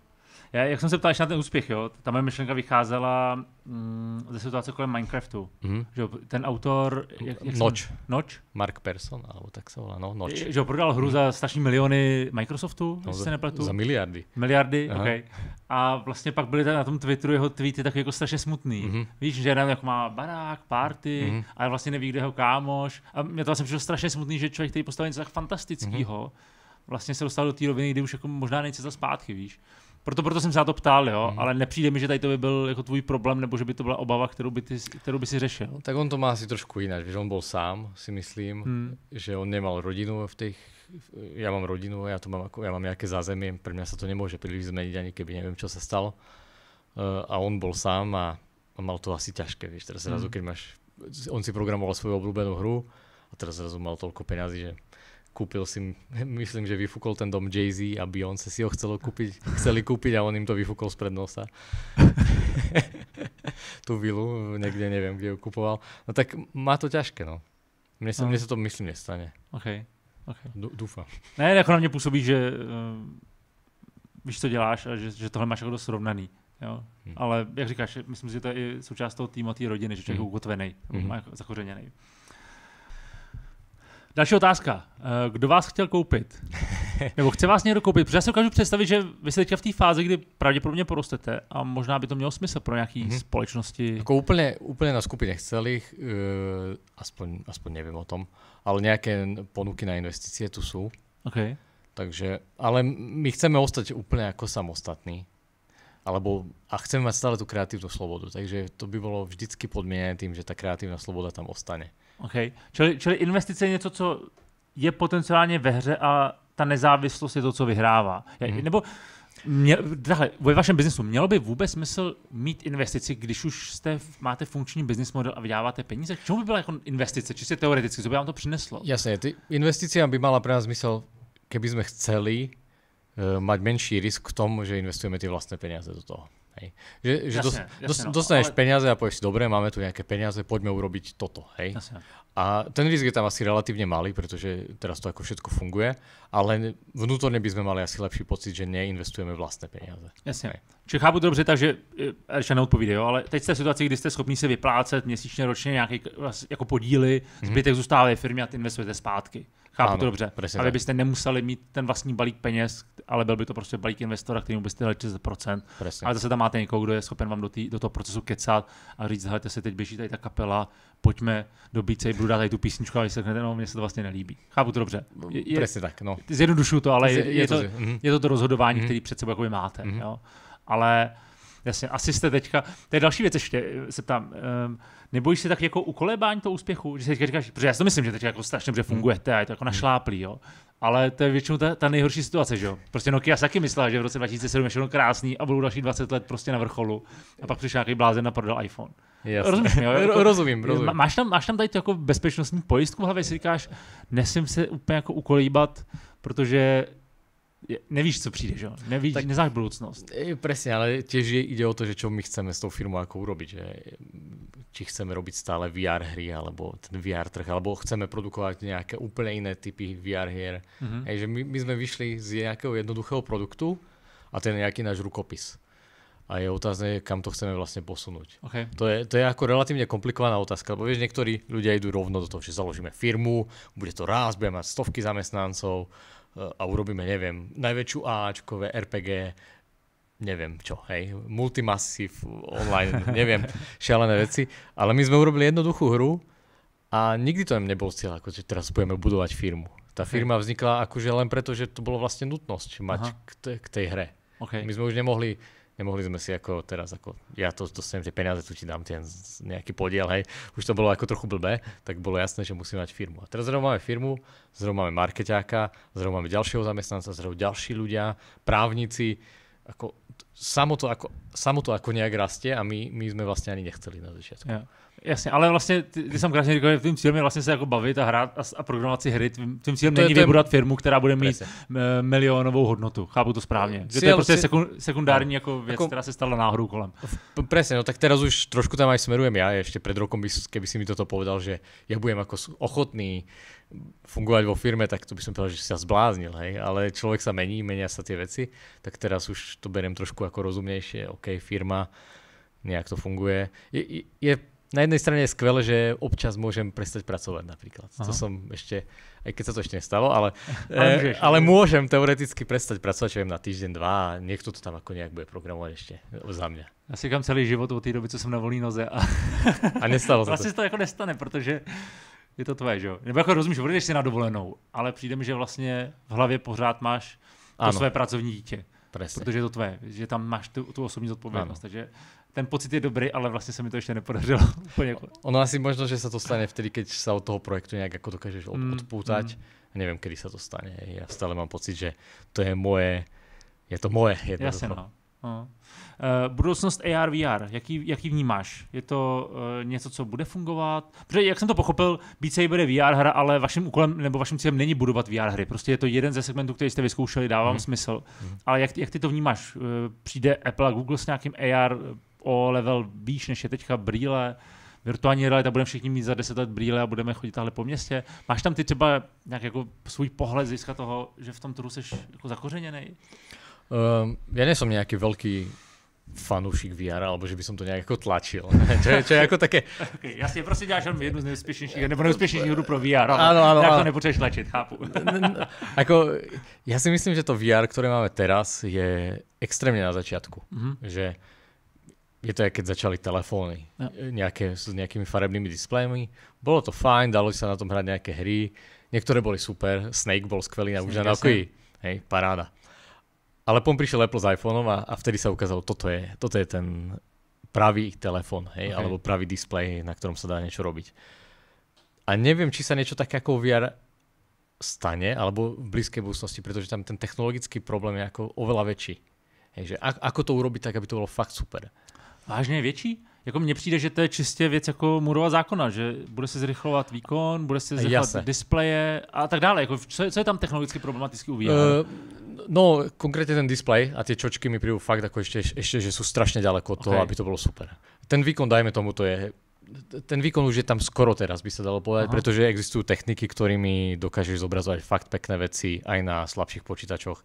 Já, jak jsem se ptal ještě na ten úspěch, jo, ta moje myšlenka vycházela mm, ze situace kolem Minecraftu. Mm-hmm. Že, ten autor... Jak, jak Noč. Jsem, Noč? Mark Persson, alebo tak se volá, no, Noč. Že prodal hru mm. za strašní miliony Microsoftu, no, jestli se nepletu. Za miliardy. Miliardy, Aha. OK. A vlastně pak byly na tom Twitteru jeho tweety tak jako strašně smutný. Mm-hmm. Víš, že jenom jako má barák, party, mm-hmm. ale vlastně neví, kde ho kámoš. A mě to vlastně přišlo strašně smutný, že člověk, který postavil něco tak fantastického, mm-hmm. vlastně se dostal do té roviny, kdy už jako možná nejce za zpátky, víš. Proto, proto jsem se na to ptal, jo, hmm. ale nepřijde mi, že tady to by byl jako tvůj problém, nebo že by to byla obava, kterou by, ty, kterou by si řešil. No, tak on to má asi trošku jinak, že on byl sám, si myslím, hmm. že on nemal rodinu v těch já mám rodinu, já to mám, jako, já mám nějaké zázemí, pro mě se to nemůže příliš změnit, ani keby nevím, co se stalo. Uh, a on byl sám a, a mal to asi ťažké, víš, teraz zrazu, hmm. keď máš, on si programoval svoju obľúbenú hru a teraz zrazu mal toľko peňazí, že kúpil si, myslím, že vyfúkol ten dom Jay-Z a Beyoncé si ho chcelo kúpiť, chceli kúpiť a on im to vyfúkol spred nosa. [laughs] tu vilu, niekde neviem, kde ju kupoval. No tak má to ťažké, no. Mne sa, no. mne sa to, myslím, nestane. OK. okay. Dúfam. Ne, jako na mě působí, že uh, víš, co děláš a že, že tohle máš jako dost srovnaný. Jo? Hmm. Ale jak říkáš, myslím si, že to je i součást toho týmu, té rodiny, že člověk hmm. ukotvený, hmm. zakořeněný. Další otázka. Eh, kdo vás chtěl koupit? [laughs] Nebo chce vás někdo koupit? Protože já si dokážu představit, že vy jste teďka v té fázi, kdy pravděpodobně porostete a možná by to mělo smysl pro nějaké mm-hmm. společnosti. Jako úplně, úplně na skupině celých, eh, uh, aspoň, aspoň nevím o tom, ale nějaké ponuky na investice tu jsou. Okay. Takže, ale my chceme ostať úplně jako samostatní. Alebo, a chceme mít stále tu kreativní svobodu. Takže to by bylo vždycky podmíněné tím, že ta kreativní svoboda tam ostane. OK. Čili, čili investice je něco, co je potenciálně ve hře a ta nezávislost je to, co vyhrává. Mm. Nebo Měl, takhle, ve vašem biznesu mělo by vůbec smysl mít investici, když už jste, máte funkční business model a vydáváte peníze? K čemu by byla jako investice, čistě teoreticky, co by vám to přineslo? Jasné, ty investice by měla pro nás smysl, kdybychom jsme chceli uh, eh, mít menší risk k tomu, že investujeme ty vlastné peníze do toho. Hej. Že, že jasne, dos, jasne, dostaneš ale... peniaze a povieš si, dobre, máme tu nejaké peniaze, poďme urobiť toto. Hej. Jasne. No. A ten risk je tam asi relatívne malý, pretože teraz to ako všetko funguje, ale vnútorne by sme mali asi lepší pocit, že neinvestujeme vlastné peniaze. Jasne. Hej. Čiže chápu dobře, takže ještě eh, neodpovídej, jo, ale teď jste v situaci, kdy jste schopni si vyplácet měsíčně, ročně nějaké vlastně jako podíly, mhm. zbytek mm-hmm. zůstává ve firmě a ty investujete zpátky. Chápu ano, to dobře. Ale byste nemuseli mít ten vlastní balík peněz, ale byl by to prostě balík investora, kterým byste dali 30%. Presně. Ale zase tam máte někoho, kdo je schopen vám do, tý, do toho procesu kecat a říct, hele, se teď běží tady ta kapela, pojďme do Beat budu dát tady tu písničku a vy se řeknete, no, mně se to vlastně nelíbí. Chápu to dobře. No, je, je, Presně tak, no. Zjednodušuju to, ale je, je, to, je to, je to, to rozhodování, mm-hmm. který před sebou jako máte. Mm-hmm. Jo? Ale jasně, asi jste teďka, to je další věc ještě, se ptám, um, nebojíš se tak jako ukolebání toho úspěchu? Že si teďka říkáš, protože já si to myslím, že teď jako strašně dobře fungujete hmm. a je to jako našláplý, hmm. jo. Ale to je většinou ta, ta nejhorší situace, že jo. Prostě Nokia taky myslela, že v roce 2007 je všechno krásný a budou další 20 let prostě na vrcholu. A pak přišel nějaký blázen a prodal iPhone. Jasne. [laughs] Rozumím, jo? Jako, rozumím, rozumím. Máš tam, máš tam tady to jako bezpečnostní pojistku v hlavě, si říkáš, nesmím se úplně jako ukolíbat, protože je, nevíš, co přijde, že? Nevíš, tak, neznáš budoucnost. Přesně, ale těž je, o to, že čo my chceme s tou firmou jako urobit, Že, mm, či chceme robiť stále VR hry, alebo ten VR trh, alebo chceme produkovať nejaké úplne iné typy VR hier. Mm -hmm. Hej, že my, my sme vyšli z nejakého jednoduchého produktu a to je nejaký náš rukopis. A je otázne, kam to chceme vlastne posunúť. Okay. To, je, to je ako relatívne komplikovaná otázka, lebo vieš, niektorí ľudia idú rovno do toho, že založíme firmu, bude to rás, budeme mať stovky zamestnancov, Eh, a urobíme, neviem, najväčšiu Ačkové RPG, neviem čo, hej, Multimassive online, [laughs] neviem, šialené veci, ale my sme urobili jednoduchú hru a nikdy to nebol cieľ, ako že teraz budeme budovať firmu. Ta firma vznikla akože len preto, že to bolo vlastne nutnosť mať k, k tej hre. Okay. My sme už nemohli nemohli jsme si jako teraz, jako, já to, dostanem jsem, že peniaze ti dám ten nějaký podiel, hej, už to bylo jako trochu blbé, tak bylo jasné, že musíme mať firmu. A teraz zrovna máme firmu, zrovna máme marketáka, zrovna máme dalšího zaměstnance, zrovna další ľudia, právníci, jako, samo to, ako, samo to ako nejak rastie a my, my sme vlastne ani nechceli na začiatku. Yeah. Jasně, ale vlastně ty, ty jsem krásně říkal, že tvým cílem je vlastně se jako bavit a hrát a, a programovat si hry. Tvým, tvým cílem to není je, vybudovat firmu, která bude mít Prese. milionovou hodnotu. Chápu to správně. Cíl, to je prostě cíl... sekundární no. jako věc, jako, která se stala náhodou kolem. Přesně, no tak teraz už trošku tam aj smerujem ja. Ještě před rokem by, keby si mi toto povedal, že ja budem jako ochotný fungovat vo firme, tak to by som povedal, že si sa zbláznil, hej. Ale člověk sa mení, menia sa tie veci, tak teraz už to berem trošku ako rozumnejšie. OK, firma, nějak to funguje. Je, je, je na jednej strane je skvelé, že občas môžem prestať pracovať napríklad. Aha. To som ešte, aj keď sa to ešte nestalo, ale, [laughs] ale, e, môžeš, ale môžem teoreticky prestať pracovať, čo viem, na týždeň, dva a niekto to tam ako nejak bude programovať ešte za mňa. Ja si kam celý život od té doby, co jsem na volné noze a, a nestalo [laughs] se to. Vlastne to jako nestane, protože je to tvoje, že jo? Nebo ako rozumíš, odjdeš si na dovolenou, ale přijde mi, že vlastně v hlavě pořád máš to ano. své pracovní dítě. Presně. protože je to tvé, že tam máš tu, tu osobní zodpovědnost. Ano. Takže ten pocit je dobrý, ale vlastně se mi to ještě nepodařilo [laughs] jako- Ono asi možno, že se to stane vtedy, když se od toho projektu nějak jako dokážeš odpoutať. Mm, mm. Nevím, kdy se to stane. Já stále mám pocit, že to je moje, je to moje. Jasně, no. no. Eh, budoucnost AR, VR, jaký, jaký vnímáš? Je to eh, něco, co bude fungovat? Protože jak jsem to pochopil, Beat Saber je VR hra, ale vaším úkolem nebo vaším cílem není budovat VR hry. Prostě je to jeden ze segmentů, který jste vyzkoušeli, dávám hmm. smysl. Hmm. Ale jak, jak ty to vnímáš? Eh, přijde Apple a Google s nějakým AR o level výš, než je teďka brýle? virtuální realita, budeme všichni mít za 10 let brýle a budeme chodit tahle po městě. Máš tam ty třeba nějak jako svůj pohled získat toho, že v tom trhu jsi jako zakořeněný? Um, já nejsem nějaký velký fanoušik VR, alebo že by som to nejak tlačil. [laughs] čo, je, čo je ako také... Okay, jasne, proste ďáš jednu z neúspešnejších, nebo neúspešnejších hru pro VR, ale ano, ano, ano. to nepotrebuješ tlačiť, chápu. ako, ja si myslím, že to VR, ktoré máme teraz, je extrémne na začiatku. Mm-hmm. Že je to, keď začali telefóny no. nejaké, s nejakými farebnými displejmi. Bolo to fajn, dalo sa na tom hrať nejaké hry. Niektoré boli super, Snake bol skvelý na už na Hej, paráda. Ale potom prišiel Apple s iPhoneom a, a vtedy sa ukázalo, toto je, toto je ten pravý telefon, hej, okay. alebo pravý displej, na ktorom sa dá niečo robiť. A neviem, či sa niečo také ako VR stane, alebo v blízkej budúcnosti, pretože tam ten technologický problém je ako oveľa väčší. Hej, že a, ako to urobiť tak, aby to bylo fakt super? Vážně větší? Jako mně přijde, že to je čistě věc jako Murova zákona, že bude se zrychlovat výkon, bude se zrychlovat displeje a tak dále. Jako, co, je, co je tam technologicky problematicky u VR? Uh, no konkrétně ten display a ty čočky mi přijdu fakt jako ještě, ještě, že jsou strašně daleko, od toho, okay. aby to bylo super. Ten výkon, dajme tomu, to je ten výkon už je tam skoro teraz, by se dalo povedať, protože existují techniky, kterými dokážeš zobrazovat fakt pekné veci aj na slabších počítačoch.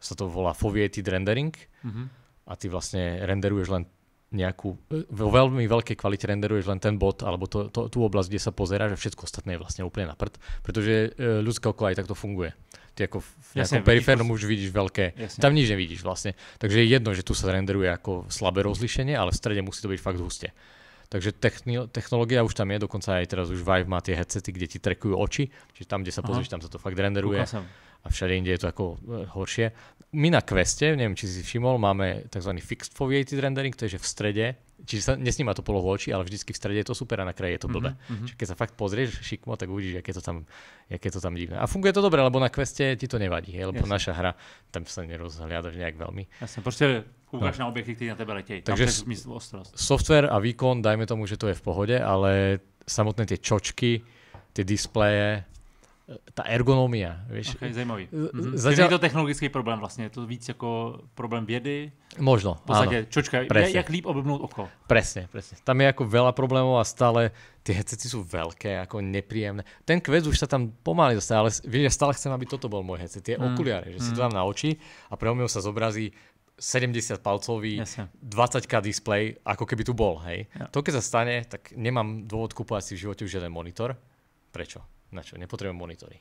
Se to volá foveated rendering uh-huh. a ty vlastně renderuješ len nejakú, vo veľmi veľkej kvalite renderuješ len ten bod alebo to, to, tú oblasť, kde sa pozeráš že všetko ostatné je vlastne úplne na prd, pretože eh, ľudské oko aj takto funguje ty prostě jako v nejakom periférnom už vidíš velké, Jasne. Tam nič nevidíš vlastně. Takže je jedno, že tu se renderuje jako slabé rozlišení, ale v středě musí to být fakt husté. Takže technologie už tam je, dokonce, i teraz už Vive má ty headsety, kde ti trekují oči, čiže tam, kde se pozrieš, tam se to fakt renderuje. A všade inde je to ako eh, horšie. My na Queste, neviem, či si všimol, máme tzv. fixed foveated rendering, to je, že v strede Čiže sa nesníma to polohu očí, ale vždycky v strede je to super a na kraji je to mhm, blbé. Mm-hmm. Čiže keď sa fakt pozrieš šikmo, tak uvidíš, jak je to tam, jak je to tam divné. A funguje to dobre, lebo na kveste ti to nevadí, hej, lebo Jasne. naša hra, tam sa nerozhliadaš nejak veľmi. Jasne, proste no. kúkaš no. na objekty, ktoré na tebe letej. Takže software a výkon, dajme tomu, že to je v pohode, ale samotné tie čočky, ty displeje, ta ergonomie. Víš? Okay, zajímavý. Mhm. Začal... to technologický problém vlastně, je to víc jako problém vědy. Možno, V podstatě, čočka, presne. jak líp oblbnout oko. Presně, presně. Tam je jako veľa problémů a stále ty headsety jsou velké, jako nepříjemné. Ten kvěz už se tam pomaly dostává, ale víš, já stále chcem, aby toto byl můj headset, ty mm. že mm. si mhm. to dám na oči a pre mňa se zobrazí 70 palcový, Jasne. 20K display, jako keby tu bol, hej. Ja. To keď se stane, tak nemám důvod kupovat si v životě už jeden monitor. Prečo? na čo, nepotrebujem monitory.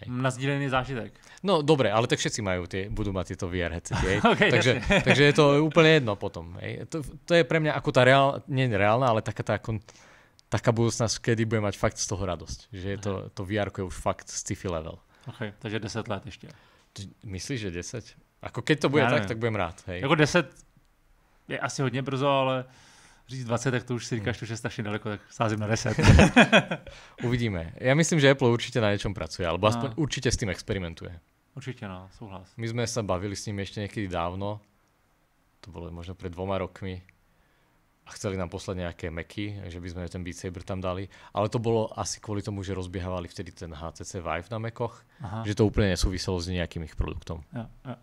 Hej. Na sdílený zážitek. No dobre, ale tak všetci majú tie, budú mať tieto VR headsety. [laughs] okay, takže, [laughs] takže je to úplne jedno potom. Hej. To, to je pre mňa ako tá reál, nie reálna, ale taká tá kon, taká budoucnost, kdy bude mať fakt z toho radosť. Že je to, to VR je už fakt sci-fi level. Okay, takže 10 let ještě. Myslíš, že 10? Ako keď to bude tak, tak budem rád. Hej. Jako 10 je asi hodně brzo, ale říct 20, tak to už si říkáš, hmm. že je strašně daleko, tak sázím na 10. [laughs] Uvidíme. Já myslím, že Apple určitě na něčem pracuje, alebo no. aspoň no. určitě s tím experimentuje. Určitě, no, souhlas. My jsme se bavili s ním ještě někdy dávno, to bylo možná před dvoma rokmi, a chceli nám poslat nějaké meky, že by sme ten Beat Saber tam dali, ale to bylo asi kvůli tomu, že rozběhávali vtedy ten HCC Vive na mekoch, Aha. že to úplně nesouviselo s nějakým jejich produktem. Ja, ja.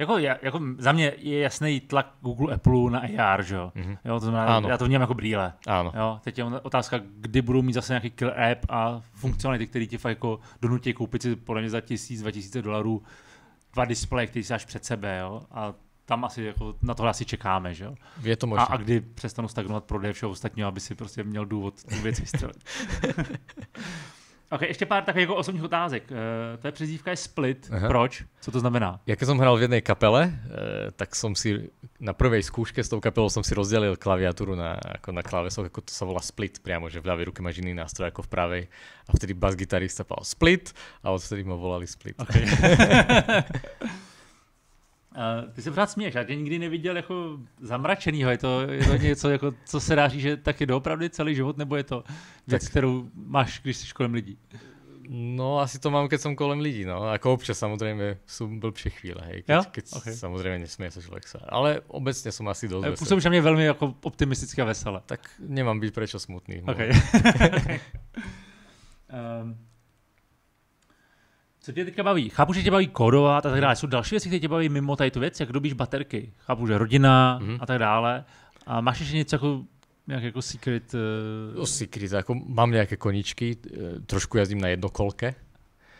Jako, jako za mě je jasný tlak Google Apple na AR, že jo? Mm-hmm. jo to znamená, ano. já to vnímám jako brýle. Ano. Jo? Teď je otázka, kdy budou mít zase nějaký kill app a funkcionality, které tě fakt jako donutí koupit si podle mě za tisíc, dva tisíce dolarů dva displeje, který si až před sebe, jo? A tam asi jako, na tohle asi čekáme, že jo? Je to možné. A, a kdy přestanu stagnovat prodej všeho ostatního, aby si prostě měl důvod tu věc vystřelit. [laughs] Ok, ještě pár takových jako osobních otázek. Eh, to je přezdívka je Split. Aha. Proč? Co to znamená? Jak jsem hrál v jedné kapele, uh, tak jsem si na první zkoušce s tou kapelou jsem si rozdělil klaviaturu na, jako na klávesoch, jako to se volá Split, přímo, že v levé ruce máš jiný nástroj jako v pravé, A vtedy bas gitarista pal Split a odtedy mu volali Split. Okay. [laughs] Uh, ty se pořád směješ, já tě nikdy neviděl jako zamračenýho, je to, je to něco, jako, co se dá říct, že tak je doopravdy celý život, nebo je to věc, tak. kterou máš, když jsi kolem lidí? No, asi to mám, když jsem kolem lidí, no. Jako občas samozřejmě jsou byl při chvíle, hej. Keď, keď okay. samozřejmě nesměje se člověk se. Ale obecně jsem asi dost eh, Působíš na mě velmi jako optimistické a veselé. Tak nemám být prečo smutný. Okay. um, [laughs] [laughs] Co tě teďka baví? Chápu, že tě baví kodovat a tak dále. Jsou další věci, které tě baví mimo tady tu věc, jak dobíš baterky. Chápu, že rodina mm-hmm. a tak dále. A máš ještě něco jako nějak jako secret? Uh... No, secret, jako mám nějaké koničky, eh, trošku jazdím na jednokolke.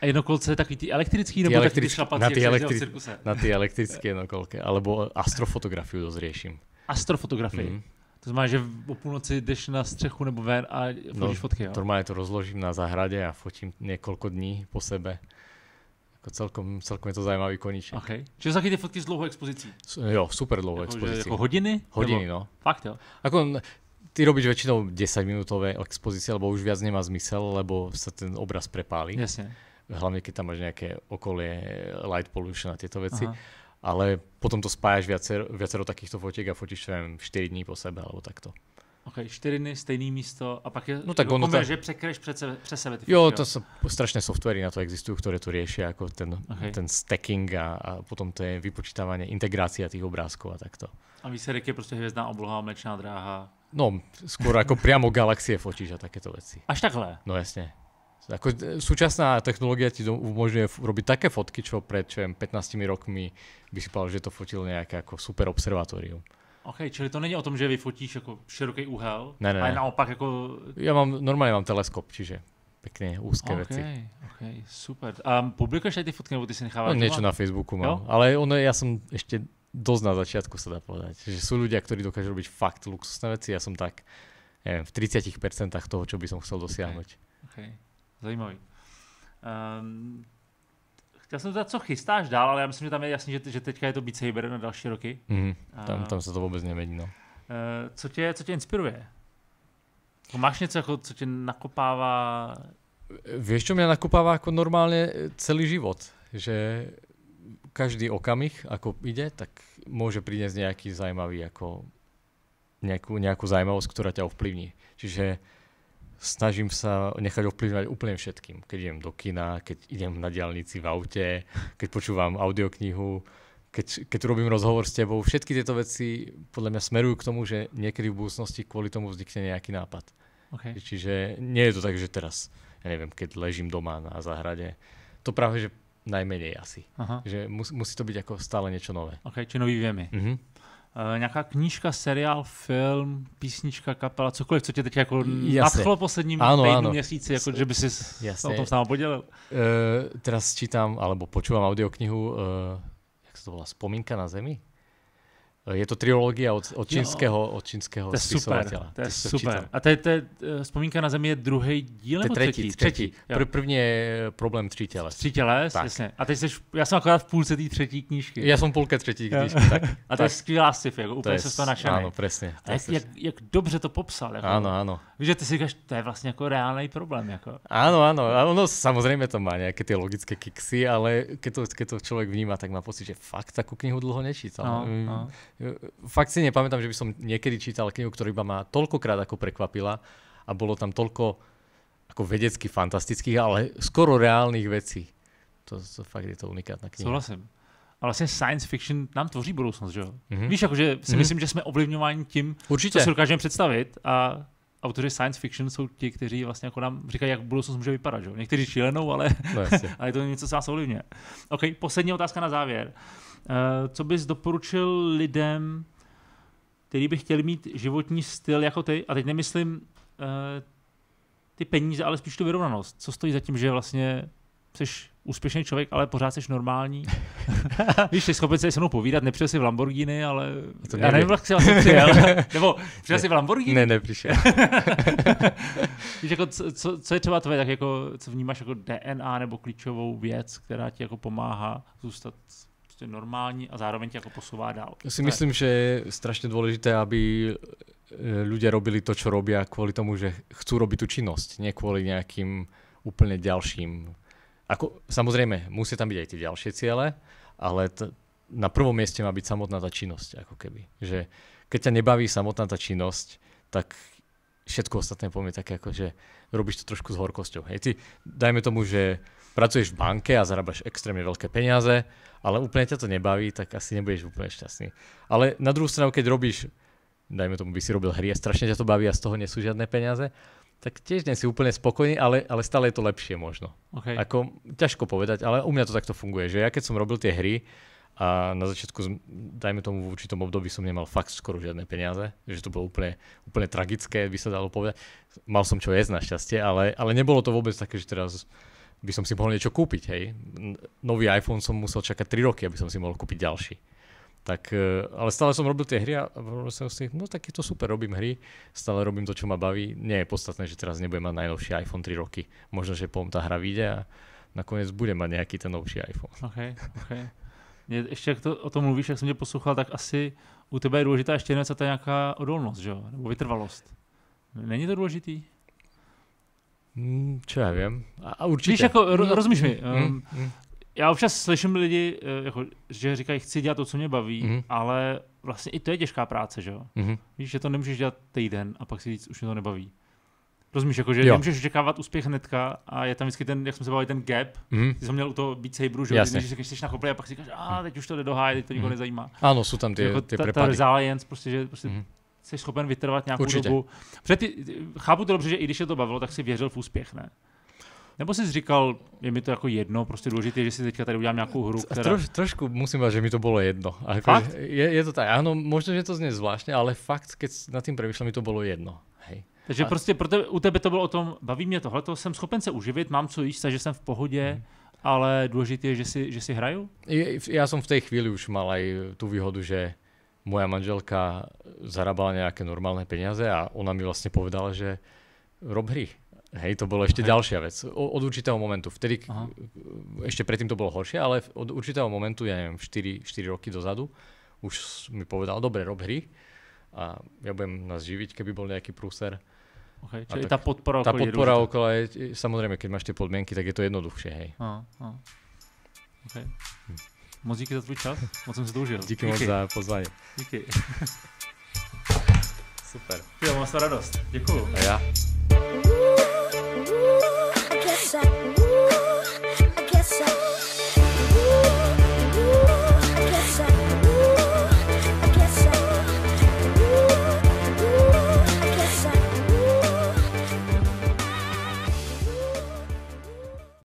A jednokolce takový ty elektrický, nebo ty šlapací, na ty, elektri... na ty elektrické jednokolke, alebo astrofotografii dosť riešim. Astrofotografii? Mm. To znamená, že o půlnoci jdeš na střechu nebo ven a no, fotíš no, fotky, jo? normálně to rozložím na zahradě a fotím několik dní po sebe. Jako celkom, celkom je to zajímavý koníček. Okay. Čiže zachytí fotky s dlouhou expozicí? Jo, super dlouhou jako, expozicí. Jako hodiny? Hodiny, nebo... no. Fakt jo? Ako, ty robíš většinou 10 minutové expozici, lebo už viac nemá zmysel, lebo se ten obraz prepálí. Jasně. Hlavně, když tam máš nějaké okolie, light pollution a tyto věci. Aha. Ale potom to spájáš viacero, viacero takýchto fotiek a fotíš, nevím, 4 dní po sebe, alebo takto. Ok, čtyři dny, stejné místo a pak je... No tak ono to... že překryš přes sebe ty jo, to jsou strašné softwary na to existují, které to řeší, jako ten, okay. ten stacking a, a potom to je vypočítávání, integrace těch obrázků a takto. A výsledek je prostě hvězdná obloha, mlečná dráha. No, skoro jako priamo galaxie fotíš a takéto věci. Až takhle? No jasně. Ako, e, súčasná technológia ti umožňuje robiť také fotky, čo pred čo viem, 15 rokmi by si povedal, že to fotil nejaké ako super observatórium. OK, čili to není o tom, že vyfotíš jako široký úhel, ne, ne, ale naopak jako... Já mám, normálně mám teleskop, čiže pěkně úzké okay, věci. OK, super. A um, publikuješ ty fotky, nebo ty si necháváš? No, něco na Facebooku mám, jo? ale ono, já jsem ještě dost na začátku, se dá povedať. Že jsou lidé, kteří dokážu robiť fakt luxusné věci. Já jsem tak nevím, v 30% toho, co by som chcel dosáhnout. Okay. Okay. Zajímavý. Um, Chtěl jsem zeptat, co chystáš dál, ale já myslím, že tam je jasný, že, že teďka je to Beat Saber na další roky. Mm, tam, tam se to vůbec nemění, no. Eh, co tě, co tě inspiruje? Jako máš něco, jako, co tě nakopává? Víš, co mě nakopává jako normálně celý život, že každý okamih, jako ide, tak může přinést nějaký zajímavý, jako nějakou, nějakou zajímavost, která tě ovplyvní. Čiže uh, snažím sa nechať ovplyvňovať úplne všetkým. Keď idem do kina, keď idem na diálnici v aute, keď počúvam audioknihu, keď, keď robím rozhovor s tebou, všetky tieto veci podľa mňa smerujú k tomu, že niekedy v budúcnosti kvôli tomu vznikne nejaký nápad. Okay. Čiže nie je to tak, že teraz, ja neviem, keď ležím doma na záhrade, to práve, že najmenej asi. Aha. Že mus, musí to byť ako stále niečo nové. Ok, čo nový vieme. -hmm. Eh, nějaká knížka, seriál, film, písnička, kapela, cokoliv, co tě teď jako mm, nadchlo posledním ano, ano. měsíci, jako, že by si o tom s námi podělil. Uh, eh, teraz čítám, alebo počúvam audioknihu, uh, jak se to volá, Vzpomínka na zemi? Je to trilogie od, od čínského, od čínského to je super, to je super. A to je, to je eh, vzpomínka na zemi je druhý díl nebo třetí? Třetí. třetí. Pr- první je eh, problém Tří těles. Tří těles, tak. jasně. A teď jsi, já jsem akorát v půlce té třetí knížky. Já jsem v půlce třetí knížky, tak. [laughs] A to tak. je skvělá sci-fi, jako úplně to se z toho našel. Ano, přesně. A jak, jak, jak, dobře to popsal. Jako, ano, ano. Víš, že ty si říkáš, to je vlastně jako reálný problém. Jako. Ano, ano. Ono samozřejmě to má nějaké ty logické kiksy, ale když to, to člověk vnímá, tak má pocit, že fakt takovou knihu dlouho nečítal. No, mm. no. Fakt si nepamätám, že by som niekedy čítal knihu, ktorá iba ma toľkokrát ako prekvapila a bolo tam toľko ako vedecky fantastických, ale skoro reálnych vecí. To, to fakt je to unikátna kniha. Souhlasím. A vlastně science fiction nám tvoří budoucnost, že jo? Mm-hmm. Víš, jakože si mm-hmm. myslím, že jsme ovlivňováni tím, Určitě. co si dokážeme představit a autoři science fiction jsou ti, kteří vlastně jako nám říkají, jak budoucnost může vypadat. Že? Někteří šílenou, ale, no, [laughs] ale je to něco, co vás ovlivňuje. OK, poslední otázka na závěr. Uh, co bys doporučil lidem, kteří by chtěli mít životní styl jako ty, a teď nemyslím uh, ty peníze, ale spíš tu vyrovnanost. Co stojí za tím, že vlastně jsi úspěšný člověk, ale pořád jsi normální. [laughs] Víš, jsi schopen se se mnou povídat, nepřijel si v Lamborghini, ale to já nevím, jak jsi vlastně přijel. [laughs] Nebo přijel jsi v Lamborghini? Ne, nepřišel. [laughs] Víš, jako, co, co, je třeba tvoje, tak jako, co vnímáš jako DNA nebo klíčovou věc, která ti jako pomáhá zůstat prostě normální a zároveň tě jako posouvá dál. Já si myslím, že je strašně důležité, aby eh, lidé robili to, robí, a kvůli tomu, že chcú robiť tu činnost, ne kvůli nějakým úplně dalším Ako, samozrejme, musí tam byť aj tie ďalšie ciele, ale t- na prvom mieste má byť samotná tá činnosť, ako keby. Že keď ťa nebaví samotná tá činnosť, tak všetko ostatné poviem také, ako, že robíš to trošku s horkosťou. Hej, ty, dajme tomu, že pracuješ v banke a zarábaš extrémne veľké peniaze, ale úplne ťa to nebaví, tak asi nebudeš úplne šťastný. Ale na druhú stranu, keď robíš, dajme tomu, by si robil hry a strašne ťa to baví a z toho nie sú žiadne peniaze, tak tiež nie si úplne spokojný, ale, ale stále je to lepšie možno. Okay. Ako, ťažko povedať, ale u mňa to takto funguje, že ja keď som robil tie hry a na začiatku, dajme tomu v určitom období som nemal fakt skoro žiadne peniaze, že to bolo úplne, úplne tragické, by sa dalo povedať. Mal som čo jesť našťastie, ale, ale nebolo to vôbec také, že teraz by som si mohol niečo kúpiť, hej. Nový iPhone som musel čakať 3 roky, aby som si mohol kúpiť ďalší tak, eh, ale stále som robil tie hry a hovoril som si, no tak je to super, robím hry, stále robím to, čo ma baví. Nie je podstatné, že teraz nebudem mať najnovší iPhone 3 roky. Možno, že potom tá hra vyjde a nakoniec budem mať nejaký ten novší iPhone. Okay, okay. Mě ještě jak to, o tom mluvíš, jak jsem tě poslouchal, tak asi u tebe je důležitá ještě jedna věc to je nějaká odolnost, že Nebo vytrvalost. Není to důležitý? Mm, čo já vím. A, a určitě. Víš, jako, ro, rozumíš mi, mm, um, já občas slyším lidi, eh, jako, že říkají, chci dělat to, co mě baví, mm-hmm. ale vlastně i to je těžká práce, že jo? Mm-hmm. Víš, že to nemůžeš dělat týden a pak si říct, už mě to nebaví. Rozumíš, jako, že jo. nemůžeš očekávat úspěch hnedka a je tam vždycky ten, jak jsme se bavili, ten gap. Mm-hmm. Ty jsem měl u toho být sejbru, že když jsi, jsi nachoplý a pak si říkáš, a teď už to jde do háje, teď to nikoho mm-hmm. nezajímá. Ano, jsou tam ty, jako, ty ta, ta resilience, prostě, že prostě mm-hmm. jsi schopen vytrvat nějakou Určitě. dobu. chápu to dobře, že i když je to bavilo, tak si věřil v úspěch, ne? Nebo jsi říkal, je mi to jako jedno, prostě důležité, že si teďka tady udělám nějakou hru, která... Troš, trošku musím říct, že mi to bylo jedno. Ako, fakt? Je, je, to tak, ano, možná že to zní zvláštně, ale fakt, když nad tím přemýšlím, mi to bylo jedno. Hej. Takže a... prostě pro tebe, u tebe to bylo o tom, baví mě tohle, to jsem schopen se uživit, mám co jíst, takže jsem v pohodě, hmm. ale důležité je, že si, že si hraju? Já jsem v té chvíli už mal aj tu výhodu, že moja manželka zarábala nějaké normálné peniaze a ona mi vlastně povedala, že rob hry Hej, to bolo ešte Hej. ďalšia vec. O, od určitého momentu, vtedy, Aha. ešte predtým to bolo horšie, ale od určitého momentu, ja neviem, 4, 4 roky dozadu, už mi povedal, dobre, rob hry a ja budem nás živiť, keby bol nejaký prúser. Okay, čiže tá podpora okolo Tá podpora je okolo je, samozrejme, keď máš tie podmienky, tak je to jednoduchšie, hej. Aha, aha. Okay. Hm. Moc díky za tvoj čas, moc som si to užil. Díky, díky. moc za pozvanie. Díky. [laughs] Super. Jo, mám sa radosť. Ďakujem. A ja. side.